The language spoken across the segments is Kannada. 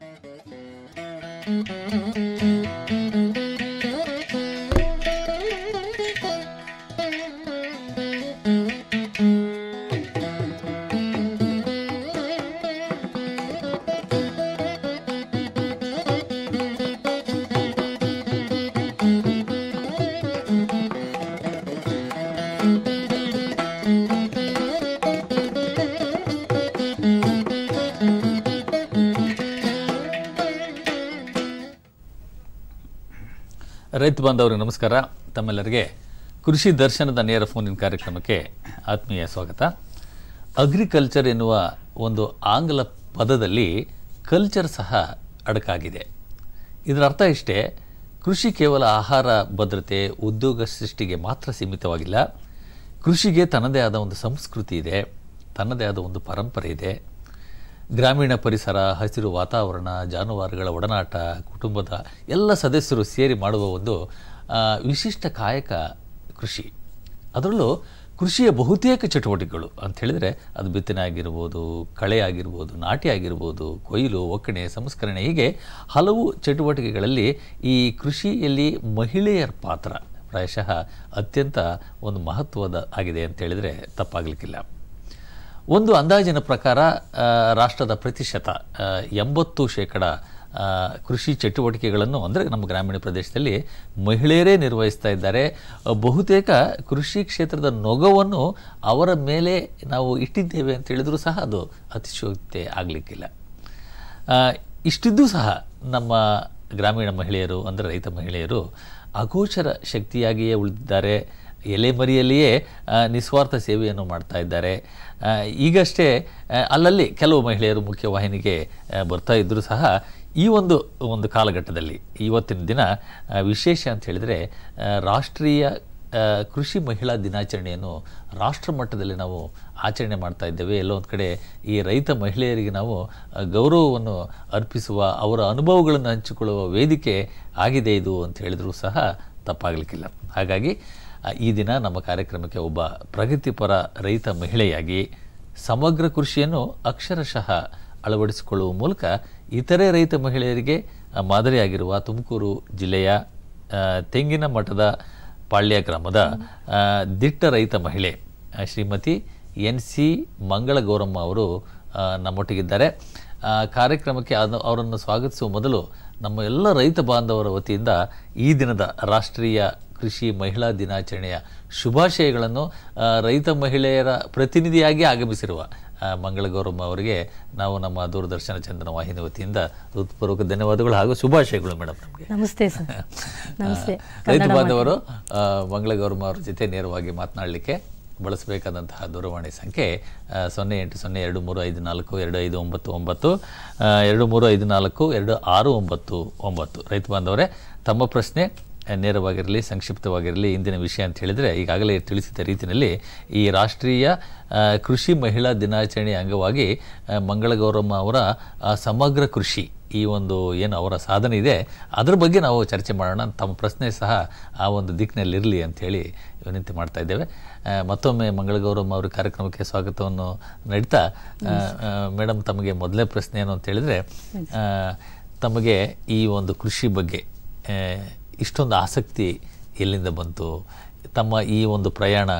Thank you. ರೈತ ಬಾಂಧವರಿಗೆ ನಮಸ್ಕಾರ ತಮ್ಮೆಲ್ಲರಿಗೆ ಕೃಷಿ ದರ್ಶನದ ನೇರ ಫೋನಿನ ಕಾರ್ಯಕ್ರಮಕ್ಕೆ ಆತ್ಮೀಯ ಸ್ವಾಗತ ಅಗ್ರಿಕಲ್ಚರ್ ಎನ್ನುವ ಒಂದು ಆಂಗ್ಲ ಪದದಲ್ಲಿ ಕಲ್ಚರ್ ಸಹ ಅಡಕಾಗಿದೆ ಇದರ ಅರ್ಥ ಇಷ್ಟೇ ಕೃಷಿ ಕೇವಲ ಆಹಾರ ಭದ್ರತೆ ಉದ್ಯೋಗ ಸೃಷ್ಟಿಗೆ ಮಾತ್ರ ಸೀಮಿತವಾಗಿಲ್ಲ ಕೃಷಿಗೆ ತನ್ನದೇ ಆದ ಒಂದು ಸಂಸ್ಕೃತಿ ಇದೆ ತನ್ನದೇ ಆದ ಒಂದು ಪರಂಪರೆ ಇದೆ ಗ್ರಾಮೀಣ ಪರಿಸರ ಹಸಿರು ವಾತಾವರಣ ಜಾನುವಾರುಗಳ ಒಡನಾಟ ಕುಟುಂಬದ ಎಲ್ಲ ಸದಸ್ಯರು ಸೇರಿ ಮಾಡುವ ಒಂದು ವಿಶಿಷ್ಟ ಕಾಯಕ ಕೃಷಿ ಅದರಲ್ಲೂ ಕೃಷಿಯ ಬಹುತೇಕ ಚಟುವಟಿಕೆಗಳು ಅಂತ ಹೇಳಿದರೆ ಅದು ಬಿತ್ತನೆ ಆಗಿರ್ಬೋದು ಕಳೆ ಆಗಿರ್ಬೋದು ನಾಟಿ ಆಗಿರ್ಬೋದು ಕೊಯ್ಲು ಒಕ್ಕಣೆ ಸಂಸ್ಕರಣೆ ಹೀಗೆ ಹಲವು ಚಟುವಟಿಕೆಗಳಲ್ಲಿ ಈ ಕೃಷಿಯಲ್ಲಿ ಮಹಿಳೆಯರ ಪಾತ್ರ ಪ್ರಾಯಶಃ ಅತ್ಯಂತ ಒಂದು ಮಹತ್ವದ ಆಗಿದೆ ಅಂತ ಹೇಳಿದರೆ ತಪ್ಪಾಗಲಿಕ್ಕಿಲ್ಲ ಒಂದು ಅಂದಾಜಿನ ಪ್ರಕಾರ ರಾಷ್ಟ್ರದ ಪ್ರತಿಶತ ಎಂಬತ್ತು ಶೇಕಡ ಕೃಷಿ ಚಟುವಟಿಕೆಗಳನ್ನು ಅಂದರೆ ನಮ್ಮ ಗ್ರಾಮೀಣ ಪ್ರದೇಶದಲ್ಲಿ ಮಹಿಳೆಯರೇ ನಿರ್ವಹಿಸ್ತಾ ಇದ್ದಾರೆ ಬಹುತೇಕ ಕೃಷಿ ಕ್ಷೇತ್ರದ ನೊಗವನ್ನು ಅವರ ಮೇಲೆ ನಾವು ಇಟ್ಟಿದ್ದೇವೆ ಅಂತ ಹೇಳಿದರೂ ಸಹ ಅದು ಅತಿಶಯೋಕ್ತಿ ಆಗಲಿಕ್ಕಿಲ್ಲ ಇಷ್ಟಿದ್ದೂ ಸಹ ನಮ್ಮ ಗ್ರಾಮೀಣ ಮಹಿಳೆಯರು ಅಂದರೆ ರೈತ ಮಹಿಳೆಯರು ಅಗೋಚರ ಶಕ್ತಿಯಾಗಿಯೇ ಉಳಿದಿದ್ದಾರೆ ಎಲೆ ಮರಿಯಲ್ಲಿಯೇ ನಿಸ್ವಾರ್ಥ ಸೇವೆಯನ್ನು ಮಾಡ್ತಾ ಇದ್ದಾರೆ ಈಗಷ್ಟೇ ಅಲ್ಲಲ್ಲಿ ಕೆಲವು ಮಹಿಳೆಯರು ಮುಖ್ಯವಾಹಿನಿಗೆ ಬರ್ತಾ ಇದ್ದರೂ ಸಹ ಈ ಒಂದು ಒಂದು ಕಾಲಘಟ್ಟದಲ್ಲಿ ಇವತ್ತಿನ ದಿನ ವಿಶೇಷ ಅಂತ ಹೇಳಿದರೆ ರಾಷ್ಟ್ರೀಯ ಕೃಷಿ ಮಹಿಳಾ ದಿನಾಚರಣೆಯನ್ನು ರಾಷ್ಟ್ರ ಮಟ್ಟದಲ್ಲಿ ನಾವು ಆಚರಣೆ ಮಾಡ್ತಾ ಇದ್ದೇವೆ ಎಲ್ಲೋ ಒಂದು ಕಡೆ ಈ ರೈತ ಮಹಿಳೆಯರಿಗೆ ನಾವು ಗೌರವವನ್ನು ಅರ್ಪಿಸುವ ಅವರ ಅನುಭವಗಳನ್ನು ಹಂಚಿಕೊಳ್ಳುವ ವೇದಿಕೆ ಆಗಿದೆ ಇದು ಅಂತ ಹೇಳಿದರೂ ಸಹ ತಪ್ಪಾಗಲಿಕ್ಕಿಲ್ಲ ಹಾಗಾಗಿ ಈ ದಿನ ನಮ್ಮ ಕಾರ್ಯಕ್ರಮಕ್ಕೆ ಒಬ್ಬ ಪ್ರಗತಿಪರ ರೈತ ಮಹಿಳೆಯಾಗಿ ಸಮಗ್ರ ಕೃಷಿಯನ್ನು ಅಕ್ಷರಶಃ ಅಳವಡಿಸಿಕೊಳ್ಳುವ ಮೂಲಕ ಇತರೆ ರೈತ ಮಹಿಳೆಯರಿಗೆ ಮಾದರಿಯಾಗಿರುವ ತುಮಕೂರು ಜಿಲ್ಲೆಯ ತೆಂಗಿನ ಮಠದ ಪಾಳ್ಯ ಗ್ರಾಮದ ದಿಟ್ಟ ರೈತ ಮಹಿಳೆ ಶ್ರೀಮತಿ ಎನ್ ಸಿ ಮಂಗಳಗೌರಮ್ಮ ಅವರು ನಮ್ಮೊಟ್ಟಿಗಿದ್ದಾರೆ ಕಾರ್ಯಕ್ರಮಕ್ಕೆ ಅದು ಅವರನ್ನು ಸ್ವಾಗತಿಸುವ ಮೊದಲು ನಮ್ಮ ಎಲ್ಲ ರೈತ ಬಾಂಧವರ ವತಿಯಿಂದ ಈ ದಿನದ ರಾಷ್ಟ್ರೀಯ ಕೃಷಿ ಮಹಿಳಾ ದಿನಾಚರಣೆಯ ಶುಭಾಶಯಗಳನ್ನು ರೈತ ಮಹಿಳೆಯರ ಪ್ರತಿನಿಧಿಯಾಗಿ ಆಗಮಿಸಿರುವ ಮಂಗಳಗೌರಮ್ಮ ಅವರಿಗೆ ನಾವು ನಮ್ಮ ದೂರದರ್ಶನ ಚಂದನ ವಾಹಿನಿ ವತಿಯಿಂದ ಹೃತ್ಪೂರ್ವಕ ಧನ್ಯವಾದಗಳು ಹಾಗೂ ಶುಭಾಶಯಗಳು ಮೇಡಮ್ ನಮಗೆ ನಮಸ್ತೆ ರೈತ ಬಾಂಧವರು ಮಂಗಳಗೌರಮ್ಮ ಅವರ ಜೊತೆ ನೇರವಾಗಿ ಮಾತನಾಡಲಿಕ್ಕೆ ಬಳಸಬೇಕಾದಂತಹ ದೂರವಾಣಿ ಸಂಖ್ಯೆ ಸೊನ್ನೆ ಎಂಟು ಸೊನ್ನೆ ಎರಡು ಮೂರು ಐದು ನಾಲ್ಕು ಎರಡು ಐದು ಒಂಬತ್ತು ಒಂಬತ್ತು ಎರಡು ಮೂರು ಐದು ನಾಲ್ಕು ಎರಡು ಆರು ಒಂಬತ್ತು ಒಂಬತ್ತು ರೈತ ಬಾಂಧವರೇ ತಮ್ಮ ಪ್ರಶ್ನೆ ನೇರವಾಗಿರಲಿ ಸಂಕ್ಷಿಪ್ತವಾಗಿರಲಿ ಇಂದಿನ ವಿಷಯ ಅಂತ ಹೇಳಿದರೆ ಈಗಾಗಲೇ ತಿಳಿಸಿದ ರೀತಿಯಲ್ಲಿ ಈ ರಾಷ್ಟ್ರೀಯ ಕೃಷಿ ಮಹಿಳಾ ದಿನಾಚರಣೆ ಅಂಗವಾಗಿ ಮಂಗಳಗೌರಮ್ಮ ಅವರ ಸಮಗ್ರ ಕೃಷಿ ಈ ಒಂದು ಏನು ಅವರ ಸಾಧನೆ ಇದೆ ಅದರ ಬಗ್ಗೆ ನಾವು ಚರ್ಚೆ ಮಾಡೋಣ ತಮ್ಮ ಪ್ರಶ್ನೆ ಸಹ ಆ ಒಂದು ದಿಕ್ಕಿನಲ್ಲಿರಲಿ ಅಂಥೇಳಿ ವಿನಂತಿ ಮಾಡ್ತಾ ಇದ್ದೇವೆ ಮತ್ತೊಮ್ಮೆ ಮಂಗಳಗೌರಮ್ಮ ಅವರ ಕಾರ್ಯಕ್ರಮಕ್ಕೆ ಸ್ವಾಗತವನ್ನು ನಡೀತಾ ಮೇಡಮ್ ತಮಗೆ ಮೊದಲೇ ಪ್ರಶ್ನೆ ಏನು ಅಂತ ಹೇಳಿದರೆ ತಮಗೆ ಈ ಒಂದು ಕೃಷಿ ಬಗ್ಗೆ ಇಷ್ಟೊಂದು ಆಸಕ್ತಿ ಎಲ್ಲಿಂದ ಬಂತು ತಮ್ಮ ಈ ಒಂದು ಪ್ರಯಾಣ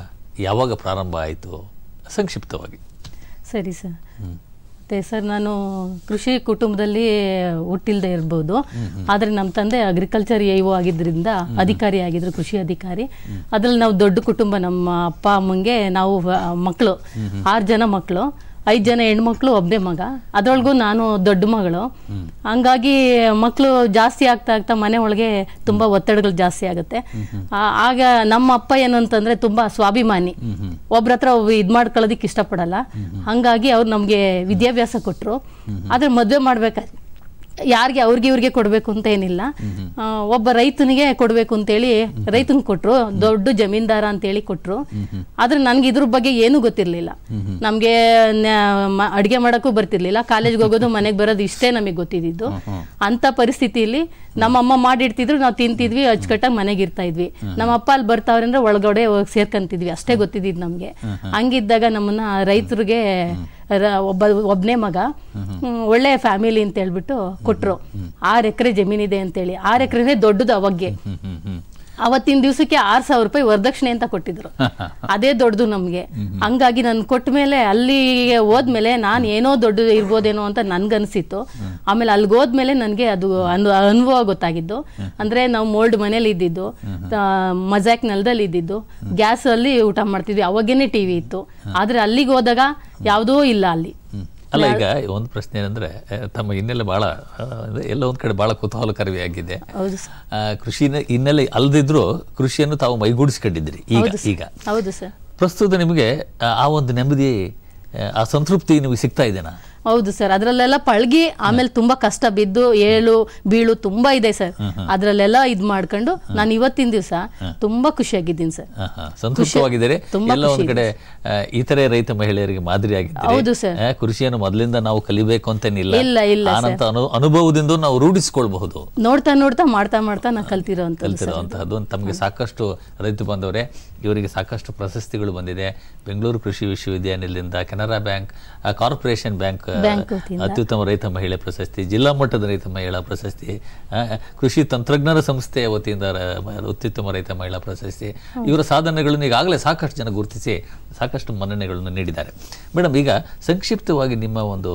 ಯಾವಾಗ ಪ್ರಾರಂಭ ಆಯಿತು ಸಂಕ್ಷಿಪ್ತವಾಗಿ ಸರಿ ಸರ್ ಮತ್ತೆ ಸರ್ ನಾನು ಕೃಷಿ ಕುಟುಂಬದಲ್ಲಿ ಹುಟ್ಟಿಲ್ಲದೆ ಇರ್ಬೋದು ಆದರೆ ನಮ್ಮ ತಂದೆ ಅಗ್ರಿಕಲ್ಚರ್ ಎ ಓ ಆಗಿದ್ದರಿಂದ ಅಧಿಕಾರಿ ಆಗಿದ್ರು ಕೃಷಿ ಅಧಿಕಾರಿ ಅದರಲ್ಲಿ ನಾವು ದೊಡ್ಡ ಕುಟುಂಬ ನಮ್ಮ ಅಪ್ಪ ಅಮ್ಮಂಗೆ ನಾವು ಮಕ್ಕಳು ಆರು ಜನ ಮಕ್ಕಳು ಐದ್ ಜನ ಹೆಣ್ಮಕ್ಳು ಒಬ್ಬನೇ ಮಗ ಅದರೊಳಗೂ ನಾನು ದೊಡ್ಡ ಮಗಳು ಹಂಗಾಗಿ ಮಕ್ಕಳು ಜಾಸ್ತಿ ಆಗ್ತಾ ಆಗ್ತಾ ಮನೆ ಒಳಗೆ ತುಂಬಾ ಒತ್ತಡಗಳು ಜಾಸ್ತಿ ಆಗುತ್ತೆ ಆಗ ನಮ್ಮ ಅಪ್ಪ ಏನು ಅಂತಂದ್ರೆ ತುಂಬ ಸ್ವಾಭಿಮಾನಿ ಒಬ್ರ ಹತ್ರ ಇದು ಮಾಡ್ಕೊಳ್ಳೋದಕ್ಕೆ ಇಷ್ಟಪಡಲ್ಲ ಹಂಗಾಗಿ ಅವ್ರು ನಮಗೆ ವಿದ್ಯಾಭ್ಯಾಸ ಕೊಟ್ರು ಆದ್ರೆ ಮದ್ವೆ ಮಾಡ್ಬೇಕಾದ್ರೆ ಯಾರಿಗೆ ಅವ್ರಿಗೆ ಇವ್ರಿಗೆ ಕೊಡಬೇಕು ಅಂತ ಏನಿಲ್ಲ ಒಬ್ಬ ರೈತನಿಗೆ ಕೊಡಬೇಕು ಅಂತೇಳಿ ರೈತನ್ ಕೊಟ್ರು ದೊಡ್ಡ ಜಮೀನ್ದಾರ ಅಂತೇಳಿ ಕೊಟ್ರು ಆದ್ರೆ ನನ್ಗೆ ಇದ್ರ ಬಗ್ಗೆ ಏನೂ ಗೊತ್ತಿರ್ಲಿಲ್ಲ ನಮ್ಗೆ ಅಡಿಗೆ ಮಾಡೋಕ್ಕೂ ಬರ್ತಿರ್ಲಿಲ್ಲ ಕಾಲೇಜ್ಗೆ ಹೋಗೋದು ಮನೆಗೆ ಬರೋದು ಇಷ್ಟೇ ನಮಗೆ ಗೊತ್ತಿದ್ದು ಅಂತ ಪರಿಸ್ಥಿತಿಯಲ್ಲಿ ನಮ್ಮಅಮ್ಮ ಮಾಡಿಡ್ತಿದ್ರು ನಾವು ತಿಂತಿದ್ವಿ ಅಚ್ಚುಕಟ್ಟಾಗಿ ಮನೆಗೆ ಇರ್ತಾ ಇದ್ವಿ ನಮ್ಮ ಅಪ್ಪ ಅಲ್ಲಿ ಬರ್ತಾವ್ರಂದ್ರೆ ಅಂದ್ರೆ ಒಳಗಡೆ ಸೇರ್ಕೊಂತಿದ್ವಿ ಅಷ್ಟೇ ಗೊತ್ತಿದ್ದು ನಮ್ಗೆ ಹಂಗಿದ್ದಾಗ ನಮ್ಮನ್ನ ರೈತರಿಗೆ ಒಬ್ಬ ಒಬ್ಬನೇ ಮಗ ಒಳ್ಳೆ ಫ್ಯಾಮಿಲಿ ಅಂತ ಹೇಳ್ಬಿಟ್ಟು ಕೊಟ್ಟರು ಆರು ಎಕರೆ ಜಮೀನಿದೆ ಅಂತೇಳಿ ಆರು ಎಕರೆನೇ ದೊಡ್ಡದು ಅವಾಗೆ ಅವತ್ತಿನ ದಿವಸಕ್ಕೆ ಆರ್ ಸಾವಿರ ರೂಪಾಯಿ ವರದಕ್ಷಿಣೆ ಅಂತ ಕೊಟ್ಟಿದ್ರು ಅದೇ ದೊಡ್ಡದು ನಮಗೆ ಹಂಗಾಗಿ ನಾನು ಕೊಟ್ಟ ಮೇಲೆ ಅಲ್ಲಿಗೆ ಹೋದ್ಮೇಲೆ ನಾನು ಏನೋ ದೊಡ್ಡ ಇರ್ಬೋದೇನೋ ಅಂತ ನನ್ಗನ್ಸಿತ್ತು ಆಮೇಲೆ ಅಲ್ಲಿಗೆ ಹೋದ್ಮೇಲೆ ನನಗೆ ಅದು ಅನುಭವ ಗೊತ್ತಾಗಿದ್ದು ಅಂದ್ರೆ ನಾವು ಮೋಲ್ಡ್ ಮನೇಲಿ ಇದ್ದಿದ್ದು ಮಜಾಕ್ ನೆಲದಲ್ಲಿ ಇದ್ದಿದ್ದು ಗ್ಯಾಸ್ ಅಲ್ಲಿ ಊಟ ಮಾಡ್ತಿದ್ವಿ ಅವಾಗೇನೆ ಟಿವಿ ಇತ್ತು ಆದ್ರೆ ಅಲ್ಲಿಗೆ ಹೋದಾಗ ಯಾವುದೂ ಇಲ್ಲ ಅಲ್ಲಿ ಅಲ್ಲ ಈಗ ಒಂದು ಪ್ರಶ್ನೆ ಏನಂದ್ರೆ ತಮ್ಮ ಹಿನ್ನೆಲೆ ಬಹಳ ಎಲ್ಲ ಒಂದ್ ಕಡೆ ಬಹಳ ಆಗಿದೆ ಕೃಷಿ ಹಿನ್ನೆಲೆ ಅಲ್ದಿದ್ರು ಕೃಷಿಯನ್ನು ತಾವು ಮೈಗೂಡಿಸ್ಕೊಂಡಿದ್ರಿ ಈಗ ಈಗ ಪ್ರಸ್ತುತ ನಿಮಗೆ ಆ ಒಂದು ನೆಮ್ಮದಿ ಆ ಸಂತೃಪ್ತಿ ನಿಮಗೆ ಸಿಗ್ತಾ ಇದೇನಾ ಹೌದು ಸರ್ ಅದರಲ್ಲೆಲ್ಲ ಪಳಗಿ ಆಮೇಲೆ ತುಂಬಾ ಕಷ್ಟ ಬಿದ್ದು ಏಳು ಬೀಳು ತುಂಬಾ ಇದೆ ಸರ್ ಅದರಲ್ಲೆಲ್ಲ ಇದು ಮಾಡ್ಕೊಂಡು ನಾನು ಇವತ್ತಿನ ದಿವಸ ತುಂಬಾ ಖುಷಿಯಾಗಿದ್ದೀನಿ ಸರ್ ಸಂತೋಷವಾಗಿದ್ದಾರೆ ಎಲ್ಲ ಒಂದ್ ಕಡೆ ಇತರೆ ರೈತ ಮಹಿಳೆಯರಿಗೆ ಮಾದರಿ ಹೌದು ಸರ್ ಕೃಷಿಯನ್ನು ಮೊದಲಿಂದ ನಾವು ಕಲಿಬೇಕು ಅಂತೇನಿಲ್ಲ ಇಲ್ಲ ಇಲ್ಲ ಅನುಭವದಿಂದ ನಾವು ರೂಢಿಸಿಕೊಳ್ಬಹುದು ನೋಡ್ತಾ ನೋಡ್ತಾ ಮಾಡ್ತಾ ಮಾಡ್ತಾ ನಾವು ಕಲ್ತಿರೋ ಕಲ್ತಿರೋಂತಹದ್ದು ತಮಗೆ ಸಾಕಷ್ಟು ರೈತ ಬಂದವರೇ ಇವರಿಗೆ ಸಾಕಷ್ಟು ಪ್ರಶಸ್ತಿಗಳು ಬಂದಿದೆ ಬೆಂಗಳೂರು ಕೃಷಿ ವಿಶ್ವವಿದ್ಯಾನಿಲಯದಿಂದ ಕೆನರಾ ಬ್ಯಾಂಕ್ ಕಾರ್ಪೊರೇಷನ್ ಬ್ಯಾಂಕ್ ಅತ್ಯುತ್ತಮ ರೈತ ಮಹಿಳೆ ಪ್ರಶಸ್ತಿ ಜಿಲ್ಲಾ ಮಟ್ಟದ ರೈತ ಮಹಿಳಾ ಪ್ರಶಸ್ತಿ ಕೃಷಿ ತಂತ್ರಜ್ಞರ ಸಂಸ್ಥೆಯ ವತಿಯಿಂದ ಅತ್ಯುತ್ತಮ ರೈತ ಮಹಿಳಾ ಪ್ರಶಸ್ತಿ ಇವರ ಸಾಧನೆಗಳನ್ನು ಈಗಾಗಲೇ ಸಾಕಷ್ಟು ಜನ ಗುರುತಿಸಿ ಸಾಕಷ್ಟು ಮನ್ನಣೆಗಳನ್ನು ನೀಡಿದ್ದಾರೆ ಮೇಡಮ್ ಈಗ ಸಂಕ್ಷಿಪ್ತವಾಗಿ ನಿಮ್ಮ ಒಂದು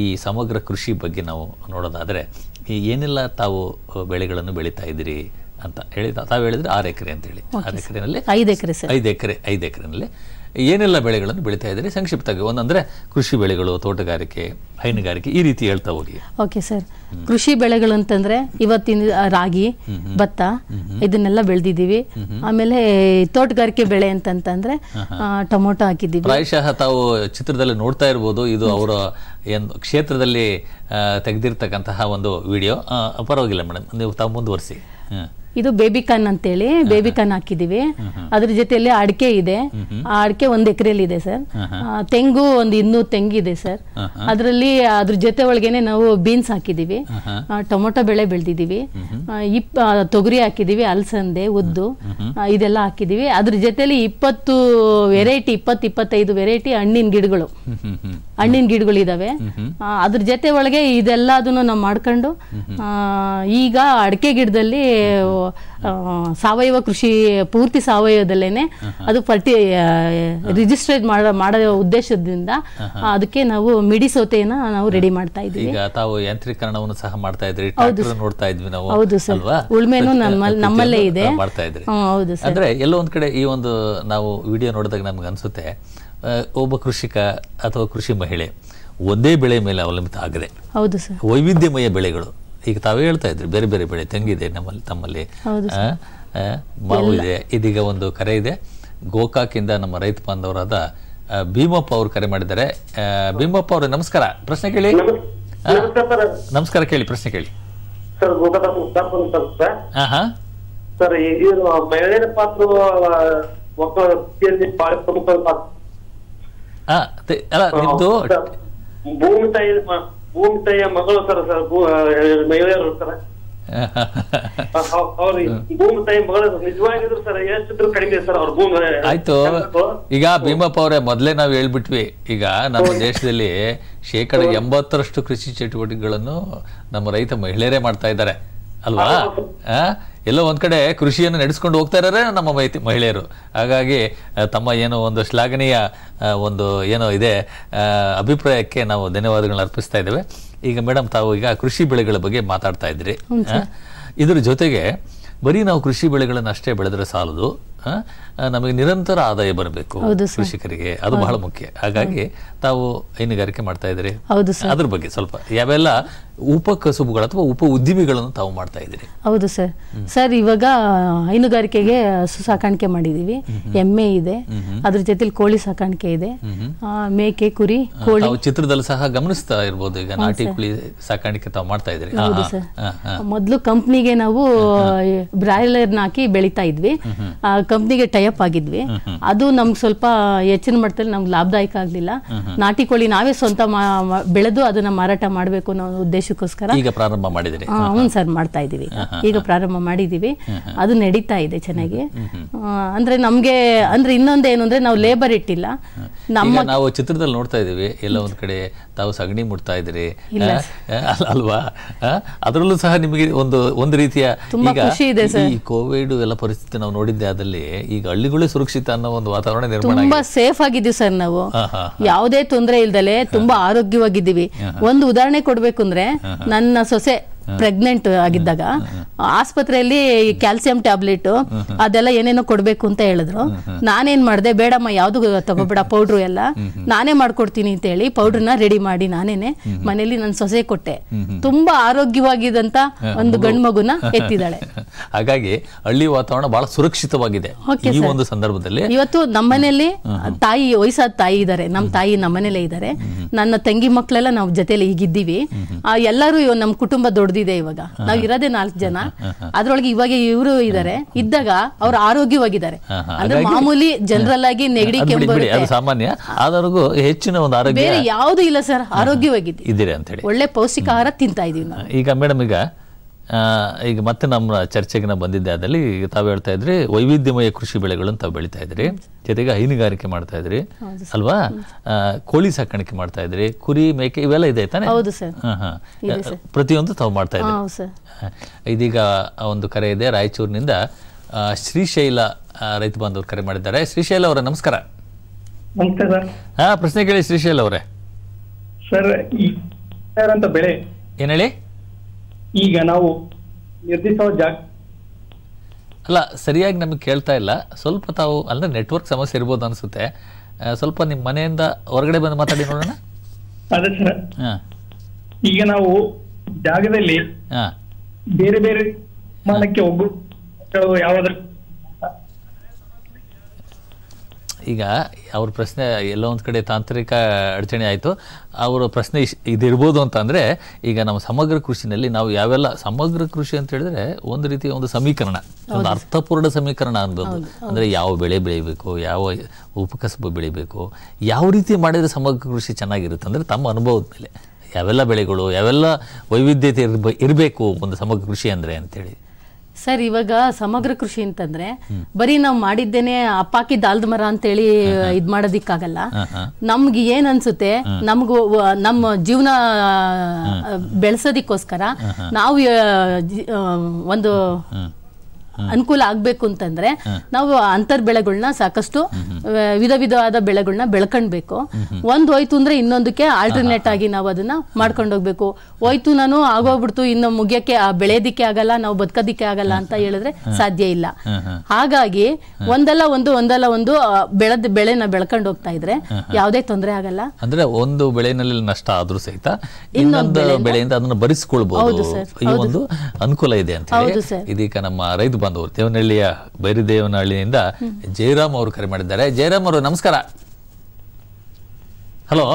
ಈ ಸಮಗ್ರ ಕೃಷಿ ಬಗ್ಗೆ ನಾವು ನೋಡೋದಾದರೆ ಏನೆಲ್ಲ ತಾವು ಬೆಳೆಗಳನ್ನು ಬೆಳೀತಾ ಇದ್ದೀರಿ ಅಂತ ಹೇಳಿ ತಾವು ಹೇಳಿದ್ರೆ ಆರು ಎಕರೆ ಅಂತ ಆರು ಎಕರೆನಲ್ಲಿ ಐದು ಎಕರೆ ಐದು ಎಕರೆ ಐದು ಎಕರೆನಲ್ಲಿ ಏನೆಲ್ಲ ಬೆಳೆಗಳನ್ನು ಬೆಳೀತಾ ಇದ್ದೀರಿ ಸಂಕ್ಷಿಪ್ತವಾಗಿ ಒಂದಂದ್ರೆ ಕೃಷಿ ಬೆಳೆಗಳು ತೋಟಗಾರಿಕೆ ಹೈನುಗಾರಿಕೆ ಈ ರೀತಿ ಹೇಳ್ತಾ ಹೋಗಿ ಓಕೆ ಸರ್ ಕೃಷಿ ಬೆಳೆಗಳು ಅಂತಂದ್ರೆ ಇವತ್ತಿನ ರಾಗಿ ಭತ್ತ ಇದನ್ನೆಲ್ಲ ಬೆಳೆದಿದ್ದೀವಿ ಆಮೇಲೆ ತೋಟಗಾರಿಕೆ ಬೆಳೆ ಅಂತಂದ್ರೆ ಟೊಮೊಟೊ ಹಾಕಿದ್ದೀವಿ ಪ್ರಾಯಶಃ ತಾವು ಚಿತ್ರದಲ್ಲಿ ನೋಡ್ತಾ ಇರ್ಬೋದು ಇದು ಅವರ ಏನು ಕ್ಷೇತ್ರದಲ್ಲಿ ತೆಗೆದಿರ್ತಕ್ಕಂತಹ ಒಂದು ವಿಡಿಯೋ ಪರವಾಗಿಲ್ಲ ಮೇಡಮ್ ನೀವು ತಾವು ಮುಂದುವರಿಸಿ ಇದು ಬೇಬಿ ಕಾನ್ ಅಂತೇಳಿ ಬೇಬಿ ಕಾನ್ ಹಾಕಿದೀವಿ ಅದ್ರ ಜೊತೆಯಲ್ಲಿ ಅಡಿಕೆ ಇದೆ ಆ ಅಡಿಕೆ ಒಂದ್ ಎಕರೆಯಲ್ಲಿ ಇದೆ ಸರ್ ತೆಂಗು ಒಂದ್ ಇನ್ನೂರು ತೆಂಗಿದೆ ಸರ್ ಅದರಲ್ಲಿ ಅದ್ರ ಜೊತೆ ಒಳಗೇನೆ ನಾವು ಬೀನ್ಸ್ ಹಾಕಿದೀವಿ ಟೊಮೊಟೊ ಬೆಳೆ ಬೆಳ್ದಿದೀವಿ ಇಪ್ ತೊಗರಿ ಹಾಕಿದೀವಿ ಅಲಸಂದೆ ಉದ್ದು ಇದೆಲ್ಲ ಹಾಕಿದೀವಿ ಅದ್ರ ಜೊತೆಲಿ ಇಪ್ಪತ್ತು ವೆರೈಟಿ ಇಪ್ಪತ್ತು ಇಪ್ಪತ್ತೈದು ವೆರೈಟಿ ಹಣ್ಣಿನ ಗಿಡಗಳು ಹಣ್ಣಿನ ಇದಾವೆ ಅದ್ರ ಜೊತೆ ಒಳಗೆ ಇದೆಲ್ಲ ಅದನ್ನು ನಾವು ಮಾಡ್ಕೊಂಡು ಈಗ ಅಡಿಕೆ ಗಿಡದಲ್ಲಿ ಸಾವಯವ ಕೃಷಿ ಪೂರ್ತಿ ಸಾವಯವದಲ್ಲೇನೆ ಅದು ಫರ್ಟಿ ರಿಜಿಸ್ಟ್ರೇಟ್ ಮಾಡೋ ಉದ್ದೇಶದಿಂದ ಅದಕ್ಕೆ ನಾವು ಮಿಡಿ ಸೌತೆಯನ್ನ ನಾವು ರೆಡಿ ಮಾಡ್ತಾ ಇದ್ವಿ ಈಗ ತಾವು ಯಾಂತ್ರೀಕರಣವನ್ನು ಸಹ ಮಾಡ್ತಾ ಇದ್ರಿ ನೋಡ್ತಾ ಇದ್ವಿ ನಾವು ಹೌದು ಸರ್ ಉಳ್ಮೆನೂ ನಮ್ಮ ನಮ್ಮಲ್ಲೇ ಇದೆ ಮಾಡ್ತಾ ಇದ್ರಿ ಹೌದು ಸರ್ ಅಂದ್ರೆ ಎಲ್ಲೋ ಒಂದ್ ಕಡೆ ಈ ಒಂದು ನಾವು ವಿಡಿಯೋ ನೋಡಿದಾಗ ನಮ್ಗೆ ಅನ್ಸುತ್ತೆ ಒಬ್ಬ ಕೃಷಿಕ ಅಥವಾ ಕೃಷಿ ಮಹಿಳೆ ಒಂದೇ ಬೆಳೆ ಮೇಲೆ ಅವಲಂಬಿತ ಆಗದೆ ಹೌದು ಸರ್ ವೈವಿಧ್ಯಮಯ ಬೆಳೆಗಳು ಈಗ ತಾವೇ ಹೇಳ್ತಾ ಇದ್ರಿ ಬೇರೆ ಬೇರೆ ಬೆಳೆ ತೆಂಗಿದೆ ನಮ್ಮಲ್ಲಿ ತಮ್ಮಲ್ಲಿ ಮಾವು ಇದೆ ಇದೀಗ ಒಂದು ಕರೆ ಇದೆ ಗೋಕಾಕಿಂದ ನಮ್ಮ ರೈತ ಬಾಂಧವರಾದ ಭೀಮಪ್ಪ ಅವರು ಕರೆ ಮಾಡಿದ್ದಾರೆ ಭೀಮಪ್ಪ ಅವರು ನಮಸ್ಕಾರ ಪ್ರಶ್ನೆ ಕೇಳಿ ನಮಸ್ಕಾರ ಕೇಳಿ ಪ್ರಶ್ನೆ ಕೇಳಿ ಸರ್ ಮಹಿಳೆಯರ ಪಾತ್ರ ಅಲ್ಲ ನಿಮ್ದು ಭೂಮಿ ತಾಯಿ ಭೂಮಟಯ್ಯ ಮಗಳು ಸರ್ ಸರ್ ಮಹಿಳೆಯರು ಸರ್ ಆಯ್ತು ಈಗ ಭೀಮಪ್ಪ ಅವರೇ ಮೊದಲೇ ನಾವು ಹೇಳ್ಬಿಟ್ವಿ ಈಗ ನಮ್ಮ ದೇಶದಲ್ಲಿ ಶೇಕಡ ಎಂಬತ್ತರಷ್ಟು ಕೃಷಿ ಚಟುವಟಿಕೆಗಳನ್ನು ನಮ್ಮ ರೈತ ಮಹಿಳೆಯರೇ ಮಾಡ್ತಾ ಇದ್ದಾರೆ ಅಲ್ವಾ ಎಲ್ಲೋ ಒಂದ್ ಕಡೆ ಕೃಷಿಯನ್ನು ನಡೆಸ್ಕೊಂಡು ಹೋಗ್ತಾ ಇರೋರೇ ನಮ್ಮ ಮಹಿಳೆಯರು ಹಾಗಾಗಿ ತಮ್ಮ ಏನೋ ಒಂದು ಶ್ಲಾಘನೀಯ ಒಂದು ಏನೋ ಇದೆ ಅಭಿಪ್ರಾಯಕ್ಕೆ ನಾವು ಧನ್ಯವಾದಗಳನ್ನ ಅರ್ಪಿಸ್ತಾ ಇದ್ದೇವೆ ಈಗ ಮೇಡಮ್ ತಾವು ಈಗ ಕೃಷಿ ಬೆಳೆಗಳ ಬಗ್ಗೆ ಮಾತಾಡ್ತಾ ಇದ್ರಿ ಇದ್ರ ಜೊತೆಗೆ ಬರೀ ನಾವು ಕೃಷಿ ಬೆಳೆಗಳನ್ನ ಅಷ್ಟೇ ಬೆಳೆದ್ರೆ ಸಾಲದು ನಮಗೆ ನಿರಂತರ ಆದಾಯ ಬರಬೇಕು ಕೃಷಿಕರಿಗೆ ಅದು ಬಹಳ ಮುಖ್ಯ ಹಾಗಾಗಿ ತಾವು ಹೈನುಗಾರಿಕೆ ಮಾಡ್ತಾ ಇದ್ರಿ ಅದ್ರ ಬಗ್ಗೆ ಸ್ವಲ್ಪ ಯಾವೆಲ್ಲ ಉಪ ಕಸುಬುಗಳು ಅಥವಾ ಉಪ ಉದ್ದಿಮೆಗಳನ್ನು ತಾವು ಮಾಡ್ತಾ ಇದ್ರಿ ಹೌದು ಸರ್ ಸರ್ ಇವಾಗ ಹೈನುಗಾರಿಕೆಗೆ ಹಸು ಸಾಕಾಣಿಕೆ ಮಾಡಿದೀವಿ ಎಮ್ಮೆ ಇದೆ ಅದ್ರ ಜೊತೆಲಿ ಕೋಳಿ ಸಾಕಾಣಿಕೆ ಇದೆ ಮೇಕೆ ಕುರಿ ಕೋಳಿ ಚಿತ್ರದಲ್ಲಿ ಸಹ ಗಮನಿಸ್ತಾ ಇರ್ಬೋದು ಈಗ ನಾಟಿ ಕೋಳಿ ಸಾಕಾಣಿಕೆ ತಾವು ಮಾಡ್ತಾ ಸರ್ ಮೊದಲು ಕಂಪ್ನಿಗೆ ನಾವು ಬ್ರಾಯ್ಲರ್ನ ಹಾಕಿ ಬೆಳಿತಾ ಇದ್ವಿ ಕಂಪ್ನಿಗೆ ಟೈಅಪ್ ಆಗಿದ್ವಿ ಅದು ನಮ್ಗೆ ಸ್ವಲ್ಪ ಹೆಚ್ಚಿನ ಮಟ್ಟದಲ್ಲಿ ನಮ್ಗೆ ಲಾಭದಾಯಕ ಆಗಲಿಲ್ಲ ನಾಟಿ ಕೋಳಿ ನಾವೇ ಸ್ವಂತ ಬೆಳೆದು ಅದನ್ನ ಮಾರಾಟ ಮಾಡಬೇಕು ಅನ್ನೋ ಉದ್ದೇಶಕ್ಕೋಸ್ಕರ ಈಗ ಪ್ರಾರಂಭ ಮಾಡಿದಿರಿ ಹ್ಞೂ ಸರ್ ಮಾಡ್ತಾ ಇದ್ದೀವಿ ಈಗ ಪ್ರಾರಂಭ ಮಾಡಿದ್ದೀವಿ ಅದು ನಡೀತಾ ಇದೆ ಚೆನ್ನಾಗಿ ಅಂದ್ರೆ ನಮಗೆ ಅಂದ್ರೆ ಇನ್ನೊಂದೇನು ಅಂದ್ರೆ ನಾವು ಲೇಬರ್ ಇಟ್ಟಿಲ್ಲ ನಮ್ಮ ನಾವು ಚಿತ್ರದಲ್ಲಿ ನೋಡ್ತಾ ಇದ್ದೀವಿ ಎಲ್ಲ ಒಂದು ಕಡೆ ತಾವು ಸಗಣಿ ಮುಟ್ತಾ ಇದ್ರಿ ಅಲ್ವಾ ಅದರಲ್ಲೂ ಸಹ ನಿಮಗೆ ಒಂದು ಒಂದು ರೀತಿಯ ಈಗ ಈ ಕೋವಿಡ್ ಎಲ್ಲ ಪರಿಸ್ಥಿತಿ ನಾವು ನೋಡಿದ್ದೆ ಅದಲ್ಲಿ ಈಗ ಹಳ್ಳಿಗಳು ಸುರಕ್ಷಿತ ಅನ್ನೋ ಒಂದು ವಾತಾವರಣ ನಿರ್ಮಾಣ ತುಂಬಾ ಸೇಫ್ ಆಗಿದ್ದೀವಿ ಸರ್ ನಾವು ಯಾವುದೇ ತೊಂದರೆ ಇಲ್ದಲೆ ತುಂಬಾ ಆರೋಗ್ಯವಾಗಿದ್ದೀವಿ ಒಂದು ಉದಾಹರಣೆ ಕೊಡ್ಬೇಕು ಅಂದ್ರೆ ನನ್ನ ಸೊಸೆ ಪ್ರೆಗ್ನೆಂಟ್ ಆಗಿದ್ದಾಗ ಆಸ್ಪತ್ರೆಯಲ್ಲಿ ಕ್ಯಾಲ್ಸಿಯಂ ಟ್ಯಾಬ್ಲೆಟ್ ಅದೆಲ್ಲ ಏನೇನೋ ಕೊಡ್ಬೇಕು ಅಂತ ಹೇಳಿದ್ರು ನಾನೇನ್ ಮಾಡಿದೆ ಬೇಡಮ್ಮ ಯಾವ್ದು ತಗೋಬೇಡ ಪೌಡ್ರು ಎಲ್ಲ ನಾನೇ ಮಾಡ್ಕೊಡ್ತೀನಿ ಅಂತ ಹೇಳಿ ಪೌಡರ್ನ ರೆಡಿ ಮಾಡಿ ನಾನೇನೆ ಮನೇಲಿ ನನ್ನ ಸೊಸೆ ಕೊಟ್ಟೆ ತುಂಬಾ ಆರೋಗ್ಯವಾಗಿದ್ದಂತ ಒಂದು ಗಂಡು ಮಗುನ ಎತ್ತಿದ್ದಾಳೆ ಹಾಗಾಗಿ ಹಳ್ಳಿ ವಾತಾವರಣ ಬಹಳ ಸುರಕ್ಷಿತವಾಗಿದೆ ಒಂದು ಸಂದರ್ಭದಲ್ಲಿ ಇವತ್ತು ನಮ್ಮನೇಲಿ ತಾಯಿ ವಯಸ್ಸಾದ ತಾಯಿ ಇದ್ದಾರೆ ನಮ್ಮ ತಾಯಿ ನಮ್ಮನೇಲೇ ಇದ್ದಾರೆ ನನ್ನ ತಂಗಿ ಮಕ್ಕಳೆಲ್ಲ ನಾವು ಜೊತೆಲಿ ಈಗಿದ್ದೀವಿ ಎಲ್ಲರೂ ನಮ್ಮ ಕುಟುಂಬ ದೊಡ್ಡ ಹೊಡೆದಿದೆ ಇವಾಗ ನಾವ್ ಇರೋದೇ ನಾಲ್ಕು ಜನ ಅದ್ರೊಳಗೆ ಇವಾಗ ಇವರು ಇದಾರೆ ಇದ್ದಾಗ ಅವ್ರ ಆರೋಗ್ಯವಾಗಿದ್ದಾರೆ ಅಂದ್ರೆ ಮಾಮೂಲಿ ಜನರಲ್ ಆಗಿ ನೆಗಡಿ ಕೆಂಪು ಸಾಮಾನ್ಯ ಆದವರೆಗೂ ಹೆಚ್ಚಿನ ಒಂದು ಆರೋಗ್ಯ ಬೇರೆ ಯಾವುದು ಇಲ್ಲ ಸರ್ ಆರೋಗ್ಯವಾಗಿದ್ದೀರಿ ಅಂತ ಹೇಳಿ ಒಳ್ಳೆ ಪೌಷ್ಟಿಕ ಆಹಾರ ತಿಂತಾ ಇದೀವಿ ಈಗ ಮೇಡಮ್ ಈಗ ಈಗ ಮತ್ತೆ ನಮ್ಮ ಚರ್ಚೆಗೆ ಬಂದಿದ್ದೆ ಅದರಲ್ಲಿ ತಾವು ಹೇಳ್ತಾ ಇದ್ರಿ ವೈವಿಧ್ಯಮಯ ಕೃಷಿ ಬೆಳೆಗಳನ್ನು ತಾವು ಬೆಳೀತಾ ಇದ್ರಿ ಜೊತೆಗೆ ಹೈನುಗಾರಿಕೆ ಮಾಡ್ತಾ ಇದ್ರಿ ಅಲ್ವಾ ಕೋಳಿ ಸಾಕಾಣಿಕೆ ಮಾಡ್ತಾ ಇದ್ರಿ ಕುರಿ ಮೇಕೆ ಇವೆಲ್ಲ ಇದೆ ತಾನೆ ಪ್ರತಿಯೊಂದು ತಾವು ಮಾಡ್ತಾ ಇದ್ರಿ ಇದೀಗ ಒಂದು ಕರೆ ಇದೆ ರಾಯಚೂರಿನಿಂದ ಶ್ರೀಶೈಲ ರೈತ ಬಾಂಧವರು ಕರೆ ಮಾಡಿದ್ದಾರೆ ಶ್ರೀಶೈಲ ಅವರ ನಮಸ್ಕಾರ ಹಾ ಪ್ರಶ್ನೆ ಕೇಳಿ ಶ್ರೀಶೈಲ ಅವರೇ ಸರ್ ಅಂತ ಬೆಳೆ ಏನ್ ಹೇಳಿ ಈಗ ನಾವು ನಿರ್ದಿಷ್ಟ ಜಾಗ ಅಲ್ಲ ಸರಿಯಾಗಿ ನಮಗೆ ಕೇಳ್ತಾ ಇಲ್ಲ ಸ್ವಲ್ಪ ತಾವು ಅಂದ್ರೆ ನೆಟ್ವರ್ಕ್ ಸಮಸ್ಯೆ ಇರ್ಬೋದು ಅನ್ಸುತ್ತೆ ಸ್ವಲ್ಪ ನಿಮ್ಮ ಮನೆಯಿಂದ ಹೊರಗಡೆ ಬಂದು ಮಾತಾಡಿ ನೋಡೋಣ ಅದೇ ಸರ್ ಈಗ ನಾವು ಜಾಗದಲ್ಲಿ ಬೇರೆ ಬೇರೆ ಮಾನಕ್ಕೆ ಒಬ್ಬರು ಈಗ ಅವ್ರ ಪ್ರಶ್ನೆ ಎಲ್ಲೋ ಒಂದು ಕಡೆ ತಾಂತ್ರಿಕ ಅಡಚಣೆ ಆಯಿತು ಅವರ ಪ್ರಶ್ನೆ ಇದಿರ್ಬೋದು ಅಂತಂದರೆ ಈಗ ನಮ್ಮ ಸಮಗ್ರ ಕೃಷಿನಲ್ಲಿ ನಾವು ಯಾವೆಲ್ಲ ಸಮಗ್ರ ಕೃಷಿ ಅಂತ ಹೇಳಿದ್ರೆ ಒಂದು ರೀತಿಯ ಒಂದು ಸಮೀಕರಣ ಒಂದು ಅರ್ಥಪೂರ್ಣ ಸಮೀಕರಣ ಅನ್ನೋದು ಅಂದರೆ ಯಾವ ಬೆಳೆ ಬೆಳಿಬೇಕು ಯಾವ ಉಪಕಸಬು ಬೆಳಿಬೇಕು ಯಾವ ರೀತಿ ಮಾಡಿದರೆ ಸಮಗ್ರ ಕೃಷಿ ಚೆನ್ನಾಗಿರುತ್ತೆ ಅಂದರೆ ತಮ್ಮ ಅನುಭವದ ಮೇಲೆ ಯಾವೆಲ್ಲ ಬೆಳೆಗಳು ಯಾವೆಲ್ಲ ವೈವಿಧ್ಯತೆ ಇರ್ಬ ಇರಬೇಕು ಒಂದು ಸಮಗ್ರ ಕೃಷಿ ಅಂದರೆ ಅಂತೇಳಿ ಸರ್ ಇವಾಗ ಸಮಗ್ರ ಕೃಷಿ ಅಂತಂದ್ರೆ ಬರೀ ನಾವು ಮಾಡಿದ್ದೇನೆ ಅಪ್ಪಾಕಿ ದಾಲ್ದ ಮರ ಅಂತೇಳಿ ಇದ್ ಮಾಡೋದಿಕ್ಕಾಗಲ್ಲ ನಮ್ಗೆ ಏನ್ ಅನ್ಸುತ್ತೆ ನಮ್ಗೂ ನಮ್ಮ ಜೀವನ ಬೆಳೆಸೋದಿಕ್ಕೋಸ್ಕರ ನಾವು ಒಂದು ಅನುಕೂಲ ಆಗ್ಬೇಕು ಅಂತಂದ್ರೆ ನಾವು ಅಂತರ್ ಬೆಳೆಗಳನ್ನ ಸಾಕಷ್ಟು ವಿಧ ವಿಧವಾದ ಬೆಳೆಗಳನ್ನ ಬೆಳ್ಕೊಂಡ್ಬೇಕು ಒಂದು ಹೋಯ್ತು ಅಂದ್ರೆ ಇನ್ನೊಂದಕ್ಕೆ ಆಲ್ಟರ್ನೇಟ್ ಆಗಿ ನಾವು ಅದನ್ನ ಮಾಡ್ಕೊಂಡು ಹೋಗ್ಬೇಕು ಹೋಯ್ತು ನಾನು ಆಗೋಗ್ಬಿಡ್ತು ಇನ್ನು ಮುಗಿಯಕ್ಕೆ ಆ ಬೆಳೆಯೋದಿಕ್ಕೆ ಆಗಲ್ಲ ನಾವು ಬದುಕೋದಿಕ್ಕೆ ಆಗಲ್ಲ ಅಂತ ಹೇಳಿದ್ರೆ ಸಾಧ್ಯ ಇಲ್ಲ ಹಾಗಾಗಿ ಒಂದಲ್ಲ ಒಂದು ಒಂದಲ್ಲ ಒಂದು ಬೆಳೆದ ಬೆಳೆನ ಬೆಳ್ಕೊಂಡು ಹೋಗ್ತಾ ಇದ್ರೆ ಯಾವುದೇ ತೊಂದರೆ ಆಗಲ್ಲ ಅಂದ್ರೆ ಒಂದು ಬೆಳೆನಲ್ಲಿ ನಷ್ಟ ಆದ್ರೂ ಸಹಿತ ಇನ್ನೊಂದು ಬೆಳೆಯಿಂದ ಅದನ್ನ ಭರಿಸಿಕೊಳ್ಬಹುದು ಅನುಕೂಲ ಇದೆ ಅಂತ ಇದೀಗ ನಮ್ಮ ರೈತ ಬಂದವರು ದೇವನಹಳ್ಳಿಯ ದೇವನಹಳ್ಳಿಯಿಂದ ಜಯರಾಮ್ ಅವರು ಕರೆ ಮಾಡಿದ್ದಾರೆ ಜಯರಾಮ್ ಅವರು ನಮಸ್ಕಾರ ಹಲೋ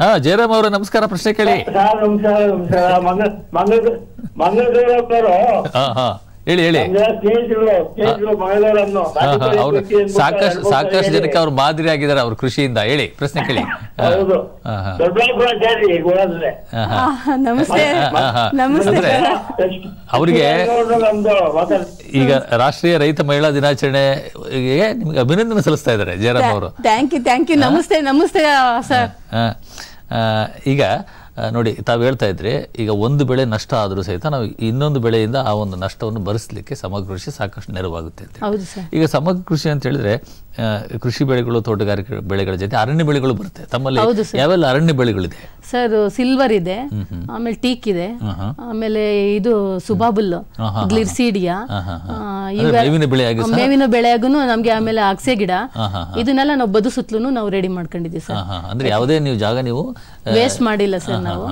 ಹಾ ಜಯರಾಮ್ ಅವರು ನಮಸ್ಕಾರ ಪ್ರಶ್ನೆ ಕೇಳಿ ಹಾ ಹಾ ಹೇಳಿ ಹೇಳಿ ಅವರು ಸಾಕಷ್ಟು ಸಾಕಷ್ಟು ಜನಕ್ಕೆ ಅವ್ರು ಮಾದರಿ ಆಗಿದ್ದಾರೆ ಅವ್ರ ಕೃಷಿಯಿಂದ ಹೇಳಿ ಪ್ರಶ್ನೆ ಕೇಳಿ ಅವರಿಗೆ ಈಗ ರಾಷ್ಟ್ರೀಯ ರೈತ ಮಹಿಳಾ ದಿನಾಚರಣೆ ನಿಮ್ಗೆ ಅಭಿನಂದನೆ ಸಲ್ಲಿಸ್ತಾ ಇದ್ದಾರೆ ಜಯರಾಮ್ ಅವರು ಥ್ಯಾಂಕ್ ಯು ಥ್ಯಾಂಕ್ ಯು ನಮಸ್ತೆ ನಮಸ್ತೆ ಈಗ ನೋಡಿ ತಾವು ಹೇಳ್ತಾ ಇದ್ರೆ ಈಗ ಒಂದು ಬೆಳೆ ನಷ್ಟ ಆದರೂ ಸಹಿತ ನಾವು ಇನ್ನೊಂದು ಬೆಳೆಯಿಂದ ಆ ಒಂದು ನಷ್ಟವನ್ನು ಭರಿಸಲಿಕ್ಕೆ ಸಮಗ್ರ ಕೃಷಿ ಸಾಕಷ್ಟು ನೆರವಾಗುತ್ತೆ ಅಂತ ಈಗ ಸಮಗ್ರ ಕೃಷಿ ಅಂತ ಹೇಳಿದ್ರೆ ಕೃಷಿ ಬೆಳೆಗಳು ತೋಟಗಾರಿಕೆ ಬೆಳೆಗಳ ಜೊತೆ ಅರಣ್ಯ ಬೆಳೆಗಳು ಬರುತ್ತೆ ತಮ್ಮಲ್ಲಿ ಯಾವೆಲ್ಲ ಅರಣ್ಯ ಬೆಳೆಗಳಿದೆ ಸರ್ ಸಿಲ್ವರ್ ಇದೆ ಆಮೇಲೆ ಟೀಕ್ ಇದೆ ಆಮೇಲೆ ಇದು ಸುಬಾಬುಲ್ ಗ್ಲಿರ್ಸಿಡಿಯಾ ಮೇವಿನ ಬೆಳೆಯಾಗೂ ನಮ್ಗೆ ಆಮೇಲೆ ಅಗಸೆ ಗಿಡ ಇದನ್ನೆಲ್ಲ ನಾವು ಬದು ನಾವು ರೆಡಿ ಮಾಡ್ಕೊಂಡಿದ್ದೀವಿ ಸರ್ ಅಂದ್ರೆ ಯಾವುದೇ ನೀವು ಜಾಗ ನೀವು ವೇಸ್ಟ್ ಮಾಡಿಲ್ಲ ಸರ್ ನಾವು